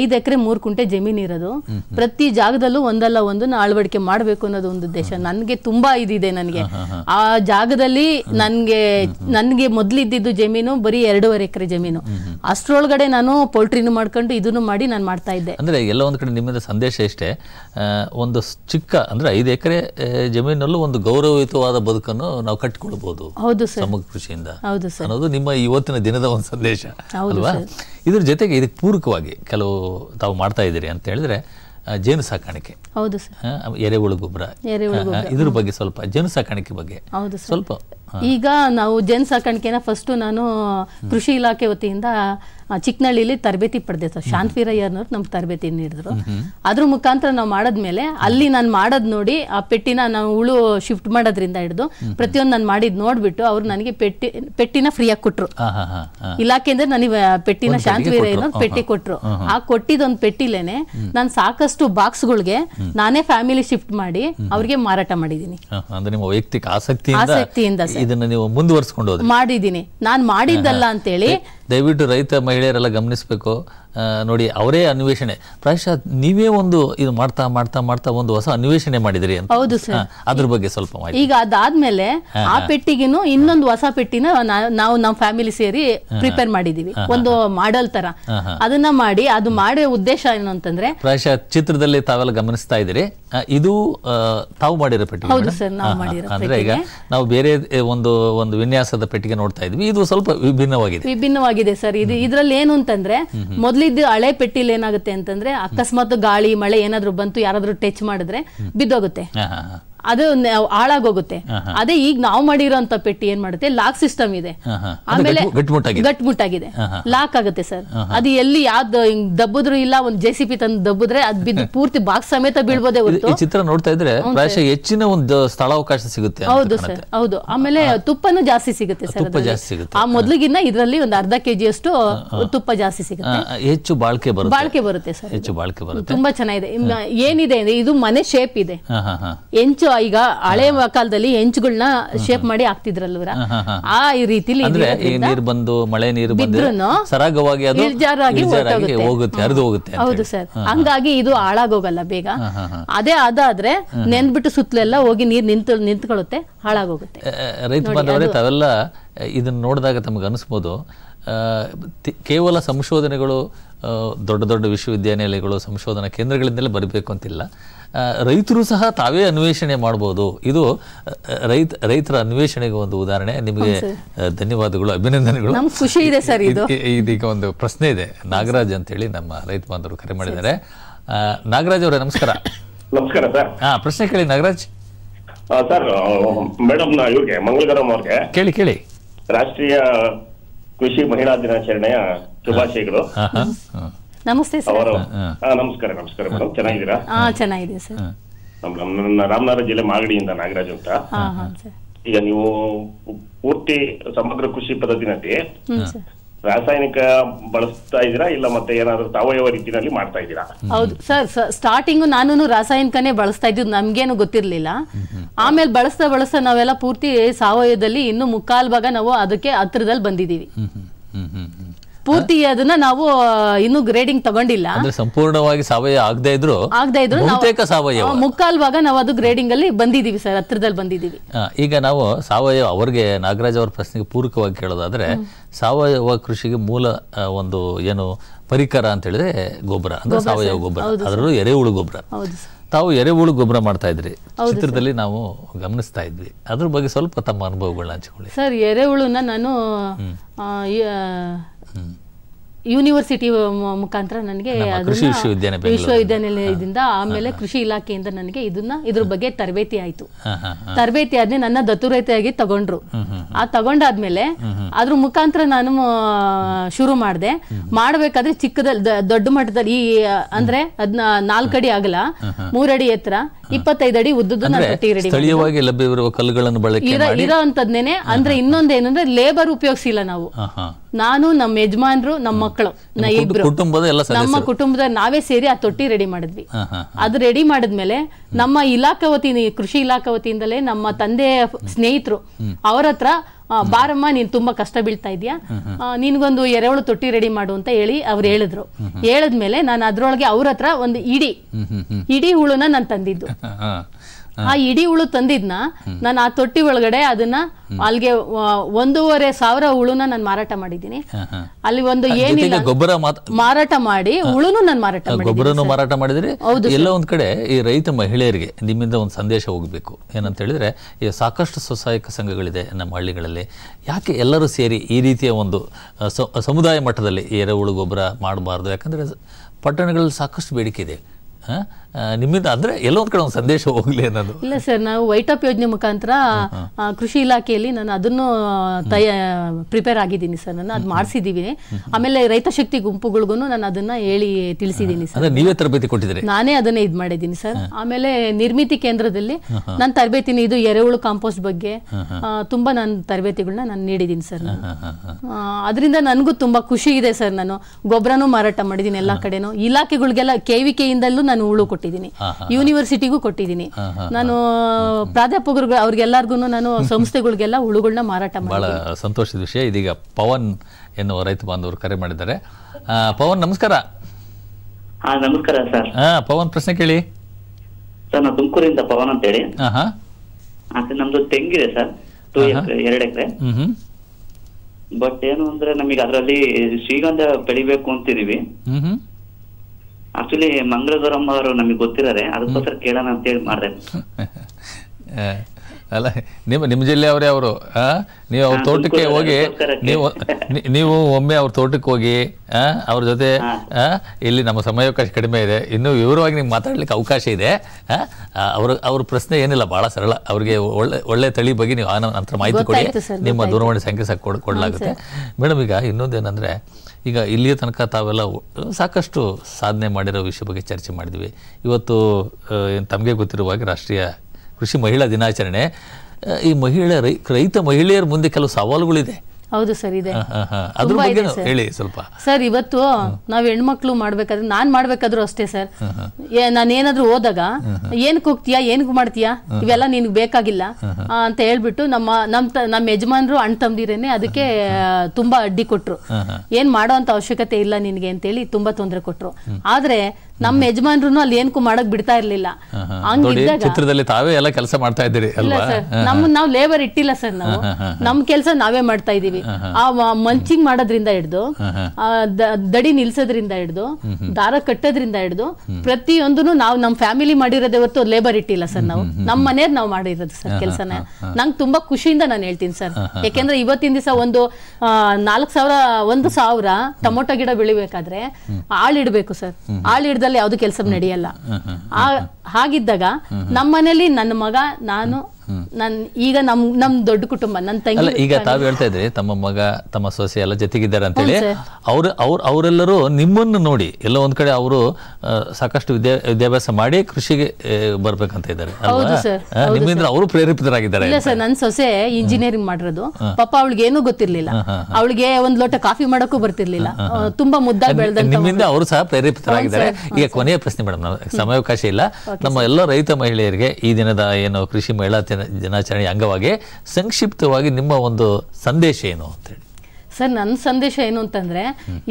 ಐದು ಎಕರೆ ಮೂರು ಕುಂಟೆ ಜಮೀನು ಇರೋದು ಪ್ರತಿ ಜಾಗದಲ್ಲೂ ಒಂದಲ್ಲ ಒಂದು ಅಳವಡಿಕೆ ಮಾಡಬೇಕು ಅನ್ನೋದು ಒಂದು ಉದ್ದೇಶ ನನಗೆ ತುಂಬಾ ಇದಿದೆ ನನಗೆ ಆ ಜಾಗದಲ್ಲಿ ನನಗೆ ನನಗೆ ಮೊದಲಿದ್ದಿದ್ದು ಜಮೀನು ಬರೀ ಎರಡೂವರೆ ಎಕರೆ ಜಮೀನು ಅಷ್ಟರೊಳಗೆ ಕಡೆ ನಾನು ಪೋಲ್ಟ್ರಿನೂ ಮಾಡ್ಕೊಂಡು ಇದನ್ನು ಮಾಡಿ ನಾನು ಮಾಡ್ತಾ ಇದ್ದೆ ಅಂದರೆ ಎಲ್ಲ ಒಂದು ಕಡೆ ನಿಮ್ಮಿಂದ ಸಂದೇಶ ಇಷ್ಟೇ ಒಂದು ಚಿಕ್ಕ ಅಂದರೆ ಐದು ಎಕರೆ ಜಮೀನಲ್ಲೂ ಒಂದು ಗೌರವಯುತವಾದ ಬದುಕನ್ನು ನಾವು ಕಟ್ಟಿಕೊಳ್ಬಹುದು ಹೌದು ಸರ್ ಸಮಗ್ರ ಕೃಷಿಯಿಂದ ಹೌದು ಸರ್ ಅನ್ನೋದು ನಿಮ್ಮ ಇವತ್ತಿನ ದಿನದ ಒಂದು ಸಂದೇಶ ಅಲ್ವಾ ಇದ್ರ ಜೊತೆಗೆ ಇದಕ್ಕೆ ಪೂರಕವಾಗಿ ಕೆಲವು ತಾವು ಮಾಡ್ತಾ ಇದ್ದೀರಿ ಅಂತ ಹೇಳಿದ್ರೆ ಜೇನು ಸಾಕಾಣಿಕೆ ಹೌದು ಸರ್ ಎರೆಹುಳು ಗೊಬ್ಬರ ಇದ್ರ ಬಗ್ಗೆ ಸ್ವಲ್ಪ ಜೇನು ಸಾಕಾಣಿಕೆ ಬಗ್ಗೆ ಹೌದು ಸ್ವಲ್ಪ ಈಗ ನಾವು ಜನ್ ಸಾಕಾಣಿಕೆನ ಫಸ್ಟ್ ನಾನು ಕೃಷಿ ಇಲಾಖೆ ವತಿಯಿಂದ ಚಿಕ್ಕನಹಳ್ಳಿಲಿ ತರಬೇತಿ ಪಡೆದೆ ಸರ್ ಶಾಂತವೀರಯ್ಯನವ್ರು ನಮ್ಗೆ ತರಬೇತಿ ನೀಡಿದ್ರು ಅದ್ರ ಮುಖಾಂತರ ನಾವು ಮೇಲೆ ಅಲ್ಲಿ ನಾನು ಮಾಡೋದು ನೋಡಿ ಆ ಪೆಟ್ಟಿನ ನಾವು ಹುಳು ಶಿಫ್ಟ್ ಮಾಡೋದ್ರಿಂದ ಹಿಡಿದು ಪ್ರತಿಯೊಂದು ನಾನು ಮಾಡಿದ್ ನೋಡ್ಬಿಟ್ಟು ಅವ್ರು ನನಗೆ ಪೆಟ್ಟಿ ಪೆಟ್ಟಿನ ಫ್ರೀಯಾಗಿ ಕೊಟ್ರು ಇಲಾಖೆ ಅಂದ್ರೆ ನನಗೆ ಪೆಟ್ಟಿನ ಶಾಂತವೀರಯ್ಯನವ್ರು ಪೆಟ್ಟಿ ಕೊಟ್ರು ಆ ಕೊಟ್ಟಿದ್ದೊಂದು ಪೆಟ್ಟಿಲೇನೆ ನಾನು ಸಾಕಷ್ಟು ಬಾಕ್ಸ್ಗಳಿಗೆ ನಾನೇ ಫ್ಯಾಮಿಲಿ ಶಿಫ್ಟ್ ಮಾಡಿ ಅವ್ರಿಗೆ ಮಾರಾಟ ಮಾಡಿದ್ದೀನಿ ವೈಯಕ್ತಿಕ ಆಸಕ್ತಿಯಿಂದ ಇದನ್ನ ನೀವು ಮುಂದುವರಿಸಿಕೊಂಡು ಮಾಡಿದ್ದೀನಿ ನಾನು ಮಾಡಿದ್ದಲ್ಲ ಅಂತೇಳಿ ದಯವಿಟ್ಟು ರೈತ ಮಹಿಳೆಯರೆಲ್ಲ ಗಮನಿಸಬೇಕು ನೋಡಿ ಅವರೇ ಅನ್ವೇಷಣೆ ಪ್ರಾಯಶಃ ನೀವೇ ಒಂದು ಇದು ಮಾಡ್ತಾ ಮಾಡ್ತಾ ಮಾಡ್ತಾ ಒಂದು ಹೊಸ ಅನ್ವೇಷಣೆ ಮಾಡಿದ್ರಿ ಅಂತ ಹೌದು ಸರ್ ಅದ್ರ ಬಗ್ಗೆ ಸ್ವಲ್ಪ ಈಗ ಅದಾದ್ಮೇಲೆ ಆ ಪೆಟ್ಟಿಗೆನು ಇನ್ನೊಂದು ಹೊಸ ಪೆಟ್ಟಿನ ನಾವು ನಮ್ಮ ಫ್ಯಾಮಿಲಿ ಸೇರಿ ಪ್ರಿಪೇರ್ ಮಾಡಿದೀವಿ ಒಂದು ಮಾಡಲ್ ತರ ಅದನ್ನ ಮಾಡಿ ಅದು ಮಾಡೋ ಉದ್ದೇಶ ಏನು ಅಂತಂದ್ರೆ ಪ್ರಾಯಶಃ ಚಿತ್ರದಲ್ಲಿ ತಾವೆಲ್ಲ ಗಮನಿಸ್ತಾ ಇದ್ದೀರಿ ಇದು ತಾವು ಮಾಡಿರೋ ಪೆಟ್ಟಿಗೆ ಹೌದು ಸರ್ ನಾವು ಮಾಡಿರೋ ಅಂದ್ರೆ ಈಗ ನಾವು ಬೇರೆ ಒಂದು ಒಂದು ವಿನ್ಯಾಸದ ಪೆಟ್ಟಿಗೆ ನೋಡ್ತಾ ಇದ್ವಿ ಇದು ಸ್ವಲ್ಪ ವಿಭಿನ್ನವಾಗಿದೆ ವಿಭಿನ್ನವಾಗಿ ಆಗಿದೆ ಸರ್ ಇದು ಇದ್ರಲ್ಲಿ ಏನು ಅಂತಂದ್ರೆ ಮೊದಲಿದ್ದು ಹಳೆ ಪೆಟ್ಟಿಲ್ ಏನಾಗುತ್ತೆ ಅಂತಂದ್ರೆ ಅಕಸ್ಮಾತ್ ಗಾಳಿ ಮಳೆ ಏನಾದ್ರು ಬಂತು ಯಾರಾದ್ರೂ ಟಚ್ ಮಾಡಿದ್ರೆ ಬಿದ್ದೋಗುತ್ತೆ ಅದು ಹಾಳಾಗೋಗುತ್ತೆ ಅದೇ ಈಗ ನಾವು ಮಾಡಿರೋಂತ ಪೆಟ್ಟಿ ಏನ್ ಮಾಡುತ್ತೆ ಲಾಕ್ ಸಿಸ್ಟಮ್ ಇದೆ ಆಮೇಲೆ ಗಟ್ಮುಟ್ಟಾಗಿದೆ ಲಾಕ್ ಆಗುತ್ತೆ ಸರ್ ಅದು ಎಲ್ಲಿ ಯಾವ್ದು ದಬ್ಬಿದ್ರು ಇಲ್ಲ ಒಂದ್ ಜೆ ಸಿ ಪಿ ತಂದು ದಬ್ಬಿದ್ರೆ ಅದ್ ಬಿದ್ದು ಪೂರ್ತಿ ಬಾಕ್ಸ್ ಸಮೇತ ಬೀಳ್ಬೋದೇ ಚಿತ್ರ ನೋಡ್ತಾ ಇದ್ರೆ ಹೆಚ್ಚಿನ ಒಂದು ಸ್ಥಳಾವಕಾಶ ಸಿಗುತ್ತೆ ಹೌದು ಸರ್ ಹೌದು ಆಮೇಲೆ ತುಪ್ಪನು ಜಾಸ್ತಿ ಸಿಗುತ್ತೆ ಸರ್ ಜಾಸ್ತಿ ಸಿಗುತ್ತೆ ಆ ಮೊದ್ಲಿಗಿನ್ನ ಇದ್ರಲ್ಲಿ ಒಂದ್ ಅರ್ಧ ಅಷ್ಟು ತುಪ್ಪ ಜಾಸ್ತಿ ಸಿಗುತ್ತೆ ಹೆಚ್ಚು ಬಾಳ್ಕೆ ಬರುತ್ತೆ ಬಾಳ್ಕೆ ಬರುತ್ತೆ ಸರ್ ಹೆಚ್ಚು ಬಾಳ್ಕೆ ಬರುತ್ತೆ ತುಂಬಾ ಚೆನ್ನಾಗಿದೆ ಏನಿದೆ ಇದು ಮನೆ ಶೇಪ್ ಇದೆ ಎಂಚು ಈಗ ಹಳೆ ಕಾಲದಲ್ಲಿ ಹೆಂಚುಗಳನ್ನ ಶೇಪ್ ಮಾಡಿ ಹಾಕ್ತಿದ್ರಲ್ಲ ಆ ರೀತಿಲಿ ಅಂದ್ರೆ ಈ ನೀರು ಬಂದು ಮಳೆ ನೀರು ಬಂದ್ರು ಸರಾಗವಾಗಿ ಅದು ಹೋಗುತ್ತೆ ಹರಿದು ಹೋಗುತ್ತೆ ಹೌದು ಸರ್ ಹಂಗಾಗಿ ಇದು ಹಾಳಾಗೋಗಲ್ಲ ಬೇಗ ಅದೇ ಅದಾದ್ರೆ ನೆನ್ಬಿಟ್ಟು ಸುತ್ತಲೆಲ್ಲ ಹೋಗಿ ನೀರ್ ನಿಂತು ನಿಂತ್ಕೊಳ್ಳುತ್ತೆ ಹಾಳಾಗೋಗುತ್ತೆ ರೈತ ಬಂದವರೇ ತಾವೆಲ್ಲ ಇದನ್ನ ನೋಡಿದಾಗ ತಮಗೆ ಅನಿಸ್ಬೋದು ಕೇವಲ ಸಂಶೋಧನೆಗಳು ದೊಡ್ಡ ದೊಡ್ಡ ವಿಶ್ವವಿದ್ಯಾನಿಲಯಗಳು ಸಂಶೋಧನಾ ಕೇಂದ್ರಗಳಿಂದಲೇ ಬರಬೇಕು ಅಂತಿಲ್ಲ ರೈತರು ಸಹ ತಾವೇ ಅನ್ವೇಷಣೆ ಮಾಡ್ಬೋದು ಇದು ರೈತ ರೈತರ ಅನ್ವೇಷಣೆಗೆ ಒಂದು ಉದಾಹರಣೆ ನಿಮಗೆ ಧನ್ಯವಾದಗಳು ಅಭಿನಂದನೆಗಳು ಖುಷಿ ಇದೆ ಸರ್ ಇದೀಗ ಒಂದು ಪ್ರಶ್ನೆ ಇದೆ ನಾಗರಾಜ್ ಅಂತ ಹೇಳಿ ನಮ್ಮ ರೈತ ಬಾಂಧವರು ಕರೆ ಮಾಡಿದ್ದಾರೆ ನಾಗರಾಜ್ ಅವರೇ ನಮಸ್ಕಾರ ನಮಸ್ಕಾರ ಸರ್ ಹಾ ಪ್ರಶ್ನೆ ಕೇಳಿ ನಾಗರಾಜ್ ಸರ್ ಮೇಡಮ್ ಮಂಗಳಗರಂ ಅವ್ರಿಗೆ ಕೇಳಿ ಕೇಳಿ ರಾಷ್ಟ್ರೀಯ ಕೃಷಿ ಮಹಿಳಾ ದಿನಾಚರಣೆಯ ಶುಭಾಶಯಗಳು ನಮಸ್ತೆ ಸರ್ ನಮಸ್ಕಾರ ನಮಸ್ಕಾರ ಮೇಡಮ್ ಚೆನ್ನಾಗಿದ್ದೀರಾ ಚೆನ್ನಾಗಿದೆ ಸರ್ ನಮ್ಮ ರಾಮನಗರ ಜಿಲ್ಲೆ ಮಾಗಡಿಯಿಂದ ನಾಗರಾಜ್ ಅಂತ ಈಗ ನೀವು ಪೂರ್ತಿ ಸಮಗ್ರ ಕೃಷಿ ಪದ್ಧತಿನಲ್ಲಿ ರಾಸಾಯನಿಕ ಬಳಸ್ತಾ ಇದೀರಾ ಇಲ್ಲ ಮತ್ತೆ ಏನಾದ್ರೂ ಸಾವಯವ ರೀತಿಯಲ್ಲಿ ಮಾಡ್ತಾ ಇದ್ದೀರಾ ಹೌದು ಸರ್ ಸ್ಟಾರ್ಟಿಂಗ್ ನಾನು ರಾಸಾಯನಿಕನೇ ಬಳಸ್ತಾ ಇದ್ದು ನಮ್ಗೇನು ಗೊತ್ತಿರ್ಲಿಲ್ಲ ಆಮೇಲೆ ಬಳಸ್ತಾ ಬಳಸ್ತಾ ನಾವೆಲ್ಲ ಪೂರ್ತಿ ಸಾವಯವದಲ್ಲಿ ಇನ್ನು ಮುಕ್ಕಾಲ್ ಭಾಗ ನಾವು ಅದಕ್ಕೆ ಹತ್ರದಲ್ಲಿ ಬಂದಿದ್ದೀವಿ ಪೂರ್ತಿ ಅದನ್ನ ನಾವು ಇನ್ನು ಗ್ರೇಡಿಂಗ್ ತಗೊಂಡಿಲ್ಲ ಸಂಪೂರ್ಣವಾಗಿ ಸಾವಯವ ಆಗದೆ ಇದ್ರು ಆಗದೆ ಇದ್ರು ಬಹುತೇಕ ಸಾವಯವ ಮುಕ್ಕಾಲ್ವಾಗ ನಾವು ಅದು ಗ್ರೇಡಿಂಗ್ ಅಲ್ಲಿ ಬಂದಿದೀವಿ ಸರ್ ಹತ್ರದಲ್ಲಿ ಬಂದಿದೀವಿ ಈಗ ನಾವು ಸಾವಯವ ಅವ್ರಿಗೆ ನಾಗರಾಜ್ ಅವರ ಪ್ರಶ್ನೆಗೆ ಪೂರಕವಾಗಿ ಕೇಳೋದಾದ್ರೆ ಸಾವಯವ ಕೃಷಿಗೆ ಮೂಲ ಒಂದು ಏನು ಪರಿಕರ ಅಂತ ಹೇಳಿದ್ರೆ ಗೊಬ್ಬರ ಅಂದ್ರೆ ಸಾವಯವ ಗೊಬ್ಬರ ಅದರಲ್ಲೂ ಎರೆಹುಳು ಗೊಬ್ಬರ ತಾವು ಎರೆಹುಳು ಗೊಬ್ಬರ ಮಾಡ್ತಾ ಇದ್ರಿ ಚಿತ್ರದಲ್ಲಿ ನಾವು ಗಮನಿಸ್ತಾ ಇದ್ವಿ ಅದ್ರ ಬಗ್ಗೆ ಸ್ವಲ್ಪ ತಮ್ಮ ಅನುಭವಗಳನ್ನ ಹಂಚಿಕೊಳ್ಳಿ ಸರ್ ಎರೆಹುಳುನ ನಾನು ಯೂನಿವರ್ಸಿಟಿ ಮುಖಾಂತರ ನನಗೆ ವಿಶ್ವವಿದ್ಯಾನಿಲಯದಿಂದ ಆಮೇಲೆ ಕೃಷಿ ಇಲಾಖೆಯಿಂದ ನನಗೆ ಇದನ್ನ ಇದ್ರ ಬಗ್ಗೆ ತರಬೇತಿ ಆಯ್ತು ತರಬೇತಿ ಆದ್ಮೇಲೆ ನನ್ನ ದತ್ತುರೈತೆಯಾಗಿ ತಗೊಂಡ್ರು ಆ ತಗೊಂಡಾದ್ಮೇಲೆ ಅದ್ರ ಮುಖಾಂತರ ನಾನು ಶುರು ಮಾಡಿದೆ ಮಾಡಬೇಕಾದ್ರೆ ಚಿಕ್ಕದಲ್ಲಿ ದೊಡ್ಡ ಮಟ್ಟದಲ್ಲಿ ಈ ಅಂದ್ರೆ ಅದ್ನ ನಾಲ್ಕಡಿ ಆಗಲ್ಲ ಮೂರಡಿ ಎತ್ತರ ಇಪ್ಪತ್ತೈದು ಅಡಿ ಉದ್ದದ್ದು ಸ್ಥಳೀಯವಾಗಿ ಲಭ್ಯವಿರುವ ಕಲ್ಲುಗಳನ್ನು ಇರೋ ಅಂತದ್ನೇನೆ ಅಂದ್ರೆ ಇನ್ನೊಂದೇನಂದ್ರೆ ಲೇಬರ್ ಉಪಯೋಗಿಸಿಲ್ಲ ನಾವು ನಾನು ನಮ್ಮ ಯಜಮಾನ್ರು ನಮ್ಮ ಮಕ್ಕಳು ನಾ ನಮ್ಮ ಕುಟುಂಬದ ನಾವೇ ಸೇರಿ ಆ ತೊಟ್ಟಿ ರೆಡಿ ಮಾಡಿದ್ವಿ ಅದು ರೆಡಿ ಮಾಡಿದ್ಮೇಲೆ ನಮ್ಮ ಇಲಾಖಾ ವತಿಯಿಂದ ಕೃಷಿ ಇಲಾಖಾ ವತಿಯಿಂದಲೇ ನಮ್ಮ ತಂದೆಯ ಸ್ನೇಹಿತರು ಅವರ ಹತ್ರ ಬಾರಮ್ಮ ನೀನ್ ತುಂಬಾ ಕಷ್ಟ ಬೀಳ್ತಾ ಇದೀಯಾ ನಿನ್ಗೊಂದು ಎರೆಹುಳು ತೊಟ್ಟಿ ರೆಡಿ ಮಾಡು ಅಂತ ಹೇಳಿ ಅವ್ರು ಹೇಳಿದ್ರು ಹೇಳದ್ಮೇಲೆ ನಾನು ಅದ್ರೊಳಗೆ ಅವ್ರ ಹತ್ರ ಒಂದು ಇಡಿ ಇಡೀ ಹುಳುನ ನಾನು ತಂದಿದ್ದು ಆ ಇಡಿ ಹುಳು ತಂದಿದ್ನ ನಾನು ಆ ತೊಟ್ಟಿ ಒಳಗಡೆ ಅದನ್ನ ಅಲ್ಲಿಗೆ ಒಂದೂವರೆ ಸಾವಿರ ಹುಳುನ ನಾನು ಮಾರಾಟ ಮಾಡಿದ್ದೀನಿ ಅಲ್ಲಿ ಒಂದು ಏನಿಲ್ಲ ಗೊಬ್ಬರ ಮಾರಾಟ ಮಾಡಿ ಹುಳುನು ನಾನು ಮಾರಾಟ ಗೊಬ್ಬರನು ಮಾರಾಟ ಮಾಡಿದ್ರಿ ಎಲ್ಲ ಒಂದ್ ಕಡೆ ಈ ರೈತ ಮಹಿಳೆಯರಿಗೆ ನಿಮ್ಮಿಂದ ಒಂದು ಸಂದೇಶ ಹೋಗ್ಬೇಕು ಏನಂತ ಹೇಳಿದ್ರೆ ಈ ಸಾಕಷ್ಟು ಸ್ವಸಹಾಯಕ ಸಂಘಗಳಿದೆ ನಮ್ಮ ಹಳ್ಳಿಗಳಲ್ಲಿ ಯಾಕೆ ಎಲ್ಲರೂ ಸೇರಿ ಈ ರೀತಿಯ ಒಂದು ಸಮುದಾಯ ಮಟ್ಟದಲ್ಲಿ ಎರೆಹುಳು ಗೊಬ್ಬರ ಮಾಡಬಾರ್ದು ಯಾಕಂದ್ರೆ ಪಟ್ಟಣಗಳಲ್ಲಿ ಸಾಕಷ್ಟು ಬೇಡಿಕೆ ಇದೆ ನಿಮ್ಮಿಂದ ಅಂದ್ರೆ ಎಲ್ಲೋ ಒಂದ್ ಕಡೆ ಒಂದು ಸಂದೇಶ ಹೋಗ್ಲಿ ಅನ್ನೋದು ಇಲ್ಲ ಸರ್ ನಾವು ವೈಟ್ ಅಪ್ ಯೋಜನೆ ಮುಖಾಂತರ ಕೃಷಿ ಇಲಾಖೆಯಲ್ಲಿ ನಾನು ಅದನ್ನು ತಯ ಪ್ರಿಪೇರ್ ಆಗಿದ್ದೀನಿ ಸರ್ ನಾನು ಅದು ಮಾಡಿಸಿದೀವಿ ಆಮೇಲೆ ರೈತ ಶಕ್ತಿ ಗುಂಪುಗಳಿಗೂ ನಾನು ಅದನ್ನ ಹೇಳಿ ತಿಳಿಸಿದ್ದೀನಿ ಸರ್ ನೀವೇ ತರಬೇತಿ ಕೊಟ್ಟಿದ್ರೆ ನಾನೇ ಅದನ್ನೇ ಇದು ಮಾಡಿದ್ದೀನಿ ಸರ್ ಆಮೇಲೆ ನಿರ್ಮಿತಿ ಕೇಂದ್ರದಲ್ಲಿ ನಾನು ತರಬೇತಿನ ಇದು ಎರೆಹುಳು ಕಾಂಪೋಸ್ಟ್ ಬಗ್ಗೆ ತುಂಬಾ ನಾನು ತರಬೇತಿಗಳನ್ನ ನಾನು ನೀಡಿದ್ದೀನಿ ಸರ್ ಅದರಿಂದ ನನಗೂ ತುಂಬಾ ಖುಷಿ ಇದೆ ಸರ್ ನಾನು ಗೊಬ್ಬರನೂ ಮಾರಾಟ ಮಾಡಿದ್ದೀನಿ ಎಲ್ಲಾ ಕಡೆನೂ ಇಲಾಖೆಗಳಿಗೆಲ್ಲ ಕೆಯಿಂದಲೂ ನಾನು ಹುಳು ಕೊಟ್ಟಿದ್ದೀನಿ ಯೂನಿವರ್ಸಿಟಿಗೂ ಕೊಟ್ಟಿದ್ದೀನಿ ನಾನು ಪ್ರಾಧ್ಯಾಪಕರು ಅವ್ರಿಗೆಲ್ಲರಿಗೂ ನಾನು ಸಂಸ್ಥೆಗಳಿಗೆಲ್ಲ ಹುಳುಗಳನ್ನ ಮಾರಾಟ ಮಾಡಿ ಸಂತೋಷದ ವಿಷಯ ಇದೀಗ ಪವನ್ ಎನ್ನುವ ರೈತ ಬಾಂಧವರು ಕರೆ ಮಾಡಿದ್ದಾರೆ ಪವನ್ ನಮಸ್ಕಾರ ನಮಸ್ಕಾರ ಸರ್ ಪವನ್ ಪ್ರಶ್ನೆ ಕೇಳಿ ಸರ್ ನಾನು ತುಮಕೂರಿಂದ ಪವನ್ ಅಂತ ಹೇಳಿ ನಮ್ದು ತೆಂಗಿದೆ ಸರ್ ಎರಡು ಎಕರೆ ಬಟ್ ಏನು ಅಂದ್ರೆ ನಮಗೆ ಅದರಲ್ಲಿ ಶ್ರೀಗಂಧ ಬೆಳಿಬೇಕು ಅಂತಿದೀವಿ ಆಕ್ಚುಲಿ ಮಂಗಳಗೌರಮ್ಮ ಅವರು ನಮಗೆ ಗೊತ್ತಿರೋರೆ ಅದಕ್ಕೋಸ್ಕರ ಕೇಳೋಣ ಅಂತ ಹೇಳಿ ಮಾಡಿದೆ ಅಲ್ಲ ನಿಮ್ಮ ನಿಮ್ಮ ಅವರೇ ಅವರು ನೀವು ಅವ್ರ ತೋಟಕ್ಕೆ ಹೋಗಿ ನೀವು ನೀವು ಒಮ್ಮೆ ಅವ್ರ ತೋಟಕ್ಕೆ ಹೋಗಿ ಅವ್ರ ಜೊತೆ ಇಲ್ಲಿ ನಮ್ಮ ಸಮಯಾವಕಾಶ ಕಡಿಮೆ ಇದೆ ಇನ್ನೂ ವಿವರವಾಗಿ ನಿಮ್ಗೆ ಮಾತಾಡ್ಲಿಕ್ಕೆ ಅವಕಾಶ ಇದೆ ಅವ್ರ ಅವ್ರ ಪ್ರಶ್ನೆ ಏನಿಲ್ಲ ಭಾಳ ಸರಳ ಅವ್ರಿಗೆ ಒಳ್ಳೆ ಒಳ್ಳೆ ತಳಿ ಬಗ್ಗೆ ನೀವು ನಂತರ ಮಾಹಿತಿ ಕೊಡಿ ನಿಮ್ಮ ದೂರವಾಣಿ ಸಂಖ್ಯೆ ಕೊಡಲಾಗುತ್ತೆ ಮೇಡಮ್ ಈಗ ಇನ್ನೊಂದೇನಂದ್ರೆ ಈಗ ಇಲ್ಲಿಯ ತನಕ ತಾವೆಲ್ಲ ಸಾಕಷ್ಟು ಸಾಧನೆ ಮಾಡಿರೋ ವಿಷಯ ಬಗ್ಗೆ ಚರ್ಚೆ ಮಾಡಿದ್ವಿ ಇವತ್ತು ತಮಗೆ ಗೊತ್ತಿರುವ ಹಾಗೆ ರಾಷ್ಟ್ರೀಯ ಕೃಷಿ ಮಹಿಳಾ ದಿನಾಚರಣೆ ಈ ಮಹಿಳೆ ರೈ ರೈತ ಮಹಿಳೆಯರ ಮುಂದೆ ಕೆಲವು ಸವಾಲುಗಳಿದೆ ಹೌದು ಸರ್ ಇದೆ ಹೇಳಿ ಸ್ವಲ್ಪ ಸರ್ ಇವತ್ತು ನಾವ್ ಹೆಣ್ಮಕ್ಳು ಮಾಡ್ಬೇಕಾದ್ರೆ ನಾನ್ ಮಾಡ್ಬೇಕಾದ್ರು ಅಷ್ಟೇ ಸರ್ ನಾನೇನಾದ್ರೂ ಹೋದಾಗ ಏನಕ್ಕೆ ಹೋಗ್ತೀಯಾ ಏನಕ್ಕೆ ಮಾಡ್ತೀಯಾ ಇವೆಲ್ಲ ನಿನ್ಗೆ ಬೇಕಾಗಿಲ್ಲ ಅಂತ ಹೇಳ್ಬಿಟ್ಟು ನಮ್ಮ ನಮ್ ನಮ್ಮ ಯಜಮಾನ್ರು ಅಣ್ಣ ತಂದಿರೇನೆ ಅದಕ್ಕೆ ತುಂಬಾ ಅಡ್ಡಿ ಕೊಟ್ರು ಏನ್ ಮಾಡೋ ಅಂತ ಅವಶ್ಯಕತೆ ಇಲ್ಲ ನಿನ್ಗೆ ಅಂತೇಳಿ ತುಂಬಾ ತೊಂದರೆ ಕೊಟ್ರು ಆದ್ರೆ ನಮ್ಮ ಯಜಮಾನ್ರು ಅಲ್ಲಿ ಏನಕ್ಕೂ ಮಾಡಕ್ ಬಿಡ್ತಾ ಇರ್ಲಿಲ್ಲ ಹಂಗಿದ್ದಾಗ ಚಿತ್ರದಲ್ಲಿ ತಾವೇ ಎಲ್ಲ ಕೆಲಸ ಮಾಡ್ತಾ ಇದ್ದೀರಿ ಇಲ್ಲ ಸರ್ ನಮ್ಮನ್ನ ನಾವು ಲೇಬರ್ ಇಟ್ಟಿಲ್ಲ ಸರ್ ನಾವು ನಮ್ ಕೆಲಸ ನಾವೇ ಮಾಡ್ತಾ ಇದೀವಿ ಆ ಮಂಚಿಂಗ್ ಮಾಡೋದ್ರಿಂದ ಹಿಡ್ದು ದಡಿ ನಿಲ್ಸೋದ್ರಿಂದ ಹಿಡ್ದು ದಾರ ಕಟ್ಟೋದ್ರಿಂದ ಹಿಡ್ದು ಪ್ರತಿಯೊಂದು ನಾವು ನಮ್ಮ ಫ್ಯಾಮಿಲಿ ಮಾಡಿರೋದೇ ಹೊರತು ಲೇಬರ್ ಇಟ್ಟಿಲ್ಲ ಸರ್ ನಾವು ನಮ್ಮ ಮನೆಯವ್ರು ನಾವು ಮಾಡಿರೋದು ಸರ್ ಕೆಲಸನ ನಂಗೆ ತುಂಬಾ ಖುಷಿಯಿಂದ ನಾನು ಹೇಳ್ತೀನಿ ಸರ್ ಯಾಕೆಂದ್ರೆ ಇವತ್ತಿನ ದಿವಸ ಒಂದು ನಾಲ್ಕು ಸಾವಿರ ಒಂದು ಸಾವಿರ ಟೊಮೊಟೊ ಗಿಡ ಬೆಳಿಬೇಕಾದ್ರೆ ಆಳಿಡ್ಬೇಕು ಸರ್ ಆಳಿಡ್ದ ಕುಟುಂಬದಲ್ಲಿ ಯಾವುದು ಕೆಲಸ ನಡೆಯಲ್ಲ ಹಾಗಿದ್ದಾಗ ನಮ್ಮನೇಲಿ ನನ್ನ ಮಗ ನಾನು ನನ್ ಈಗ ನಮ್ ನಮ್ ದೊಡ್ಡ ಕುಟುಂಬ ನನ್ನ ತಂಗಿ ಈಗ ತಾವ್ ಹೇಳ್ತಾ ಇದ್ರಿ ತಮ್ಮ ಮಗ ತಮ್ಮ ಸೊಸೆ ಎಲ್ಲ ಜೊತೆಗಿದ್ದಾರೆ ಹೇಳಿ ಅವ್ರ ಅವ್ರ ಅವರೆಲ್ಲರೂ ನಿಮ್ಮನ್ನು ನೋಡಿ ಎಲ್ಲ ಒಂದ್ ಕಡೆ ಅವರು ಸಾಕಷ್ಟು ವಿದ್ಯಾ ವಿದ್ಯಾಭ್ಯಾಸ ಮಾಡಿ ಕೃಷಿಗೆ ಬರ್ಬೇಕಂತ ಇದ್ದಾರೆ ನಿಮ್ಮಿಂದ ಅವರು ಪ್ರೇರೇಪಿತರಾಗಿದ್ದಾರೆ ಇಲ್ಲ ಸರ್ ನನ್ನ ಸೊಸೆ ಇಂಜಿನಿಯರಿಂಗ್ ಮಾಡಿರೋದು ಪಾಪ ಅವಳಿಗೆ ಏನೂ ಗೊತ್ತಿರ್ಲಿಲ್ಲ ಅವಳಿಗೆ ಒಂದ್ ಲೋಟ ಕಾಫಿ ಮಾಡೋಕ್ಕೂ ಬರ್ತಿರ್ಲಿಲ್ಲ ತುಂಬಾ ಮುದ್ದಾಗಿ ಬೆಳೆದ ನಿಮ್ಮಿಂದ ಅವರು ಸಹ ಪ್ರೇರೇಪಿತರಾಗಿದ್ದಾರೆ ಈಗ ಕೊನೆಯ ಪ್ರಶ್ನೆ ಮೇಡಮ್ ಸಮಯಾವಕಾಶ ಇಲ್ಲ ನಮ್ಮ ಎಲ್ಲ ರೈತ ಮಹಿಳೆಯರಿಗೆ ಈ ದಿನದ ಏನು ಕೃಷಿ ಮಹಿಳಾ ದಿನಾಚರಣೆ ದಿನಾಚರಣೆಯ ಅಂಗವಾಗಿ ಸಂಕ್ಷಿಪ್ತವಾಗಿ ನಿಮ್ಮ ಒಂದು ಸಂದೇಶ ಏನು ಅಂತೇಳಿ ಸರ್ ನನ್ನ ಸಂದೇಶ ಏನು ಅಂತಂದ್ರೆ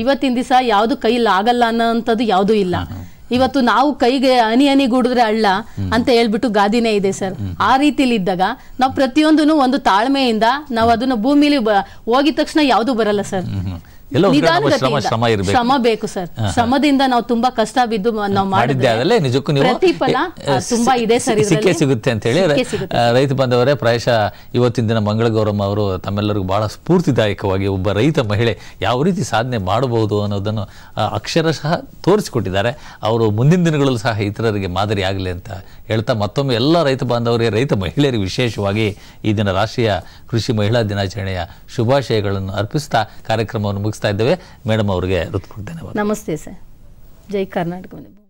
ಇವತ್ತಿನ ದಿವಸ ಯಾವುದು ಕೈಲಿ ಆಗಲ್ಲ ಅನ್ನೋಂಥದ್ದು ಯಾವುದೂ ಇಲ್ಲ ಇವತ್ತು ನಾವು ಕೈಗೆ ಹನಿ ಹನಿ ಗುಡಿದ್ರೆ ಅಳ್ಳ ಅಂತ ಹೇಳ್ಬಿಟ್ಟು ಗಾದಿನೇ ಇದೆ ಸರ್ ಆ ರೀತಿಲಿ ಇದ್ದಾಗ ನಾವು ಪ್ರತಿಯೊಂದು ಒಂದು ತಾಳ್ಮೆಯಿಂದ ನಾವು ಅದನ್ನ ಭೂಮಿಲಿ ಹೋಗಿದ ತಕ್ಷಣ ಯಾವುದು ಬರಲ್ಲ ಸರ್ ಶ್ರಮ ಬೇಕು ಸರ್ ಶ್ರಮದಿಂದ ನಾವು ತುಂಬಾ ಕಷ್ಟ ಬಿದ್ದು ನಾವು ಮಾಡಿದ್ದೆ ನಿಜಕ್ಕೂ ನೀವು ಪ್ರತಿಫಲ ತುಂಬಾ ಇದೆ ಸರ್ ಸಿಕ್ಕೇ ಸಿಗುತ್ತೆ ಅಂತ ಹೇಳಿ ರೈತ ಬಂದವರೇ ಪ್ರಾಯಶಃ ಇವತ್ತಿನ ದಿನ ಮಂಗಳ ಗೌರಮ್ಮ ಅವರು ತಮ್ಮೆಲ್ಲರಿಗೂ ಬಹಳ ಸ್ಫೂರ್ತಿದಾಯಕವಾಗಿ ಒಬ್ಬ ರೈತ ಮಹಿಳೆ ಯಾವ ರೀತಿ ಸಾಧನೆ ಮಾಡಬಹುದು ಅನ್ನೋದನ್ನು ಅಕ್ಷರಶಃ ತೋರಿಸಿಕೊಟ್ಟಿದ್ದಾರೆ ಅವರು ಮುಂದಿನ ದಿನಗಳಲ್ಲೂ ಸಹ ಇತರರಿಗೆ ಮಾದರಿ ಆಗಲಿ ಅಂತ ಹೇಳ್ತಾ ಮತ್ತೊಮ್ಮೆ ಎಲ್ಲ ರೈತ ಬಾಂಧವರಿಗೆ ರೈತ ಮಹಿಳೆಯರಿಗೆ ವಿಶೇಷವಾಗಿ ಈ ದಿನ ರಾಷ್ಟ್ರೀಯ ಕೃಷಿ ಮಹಿಳಾ ದಿನಾಚರಣೆಯ ಶುಭಾಶಯಗಳನ್ನು ಅರ್ಪಿಸ್ತಾ ಕಾರ್ಯಕ್ರಮವನ್ನು ಮುಗಿಸ್ತಾ ಇದ್ದೇವೆ ಮೇಡಮ್ ಅವರಿಗೆ ಋತುಪೂರ್ವ ಧನ್ಯವಾದ ನಮಸ್ತೆ ಸರ್ ಜೈ ಕರ್ನಾಟಕ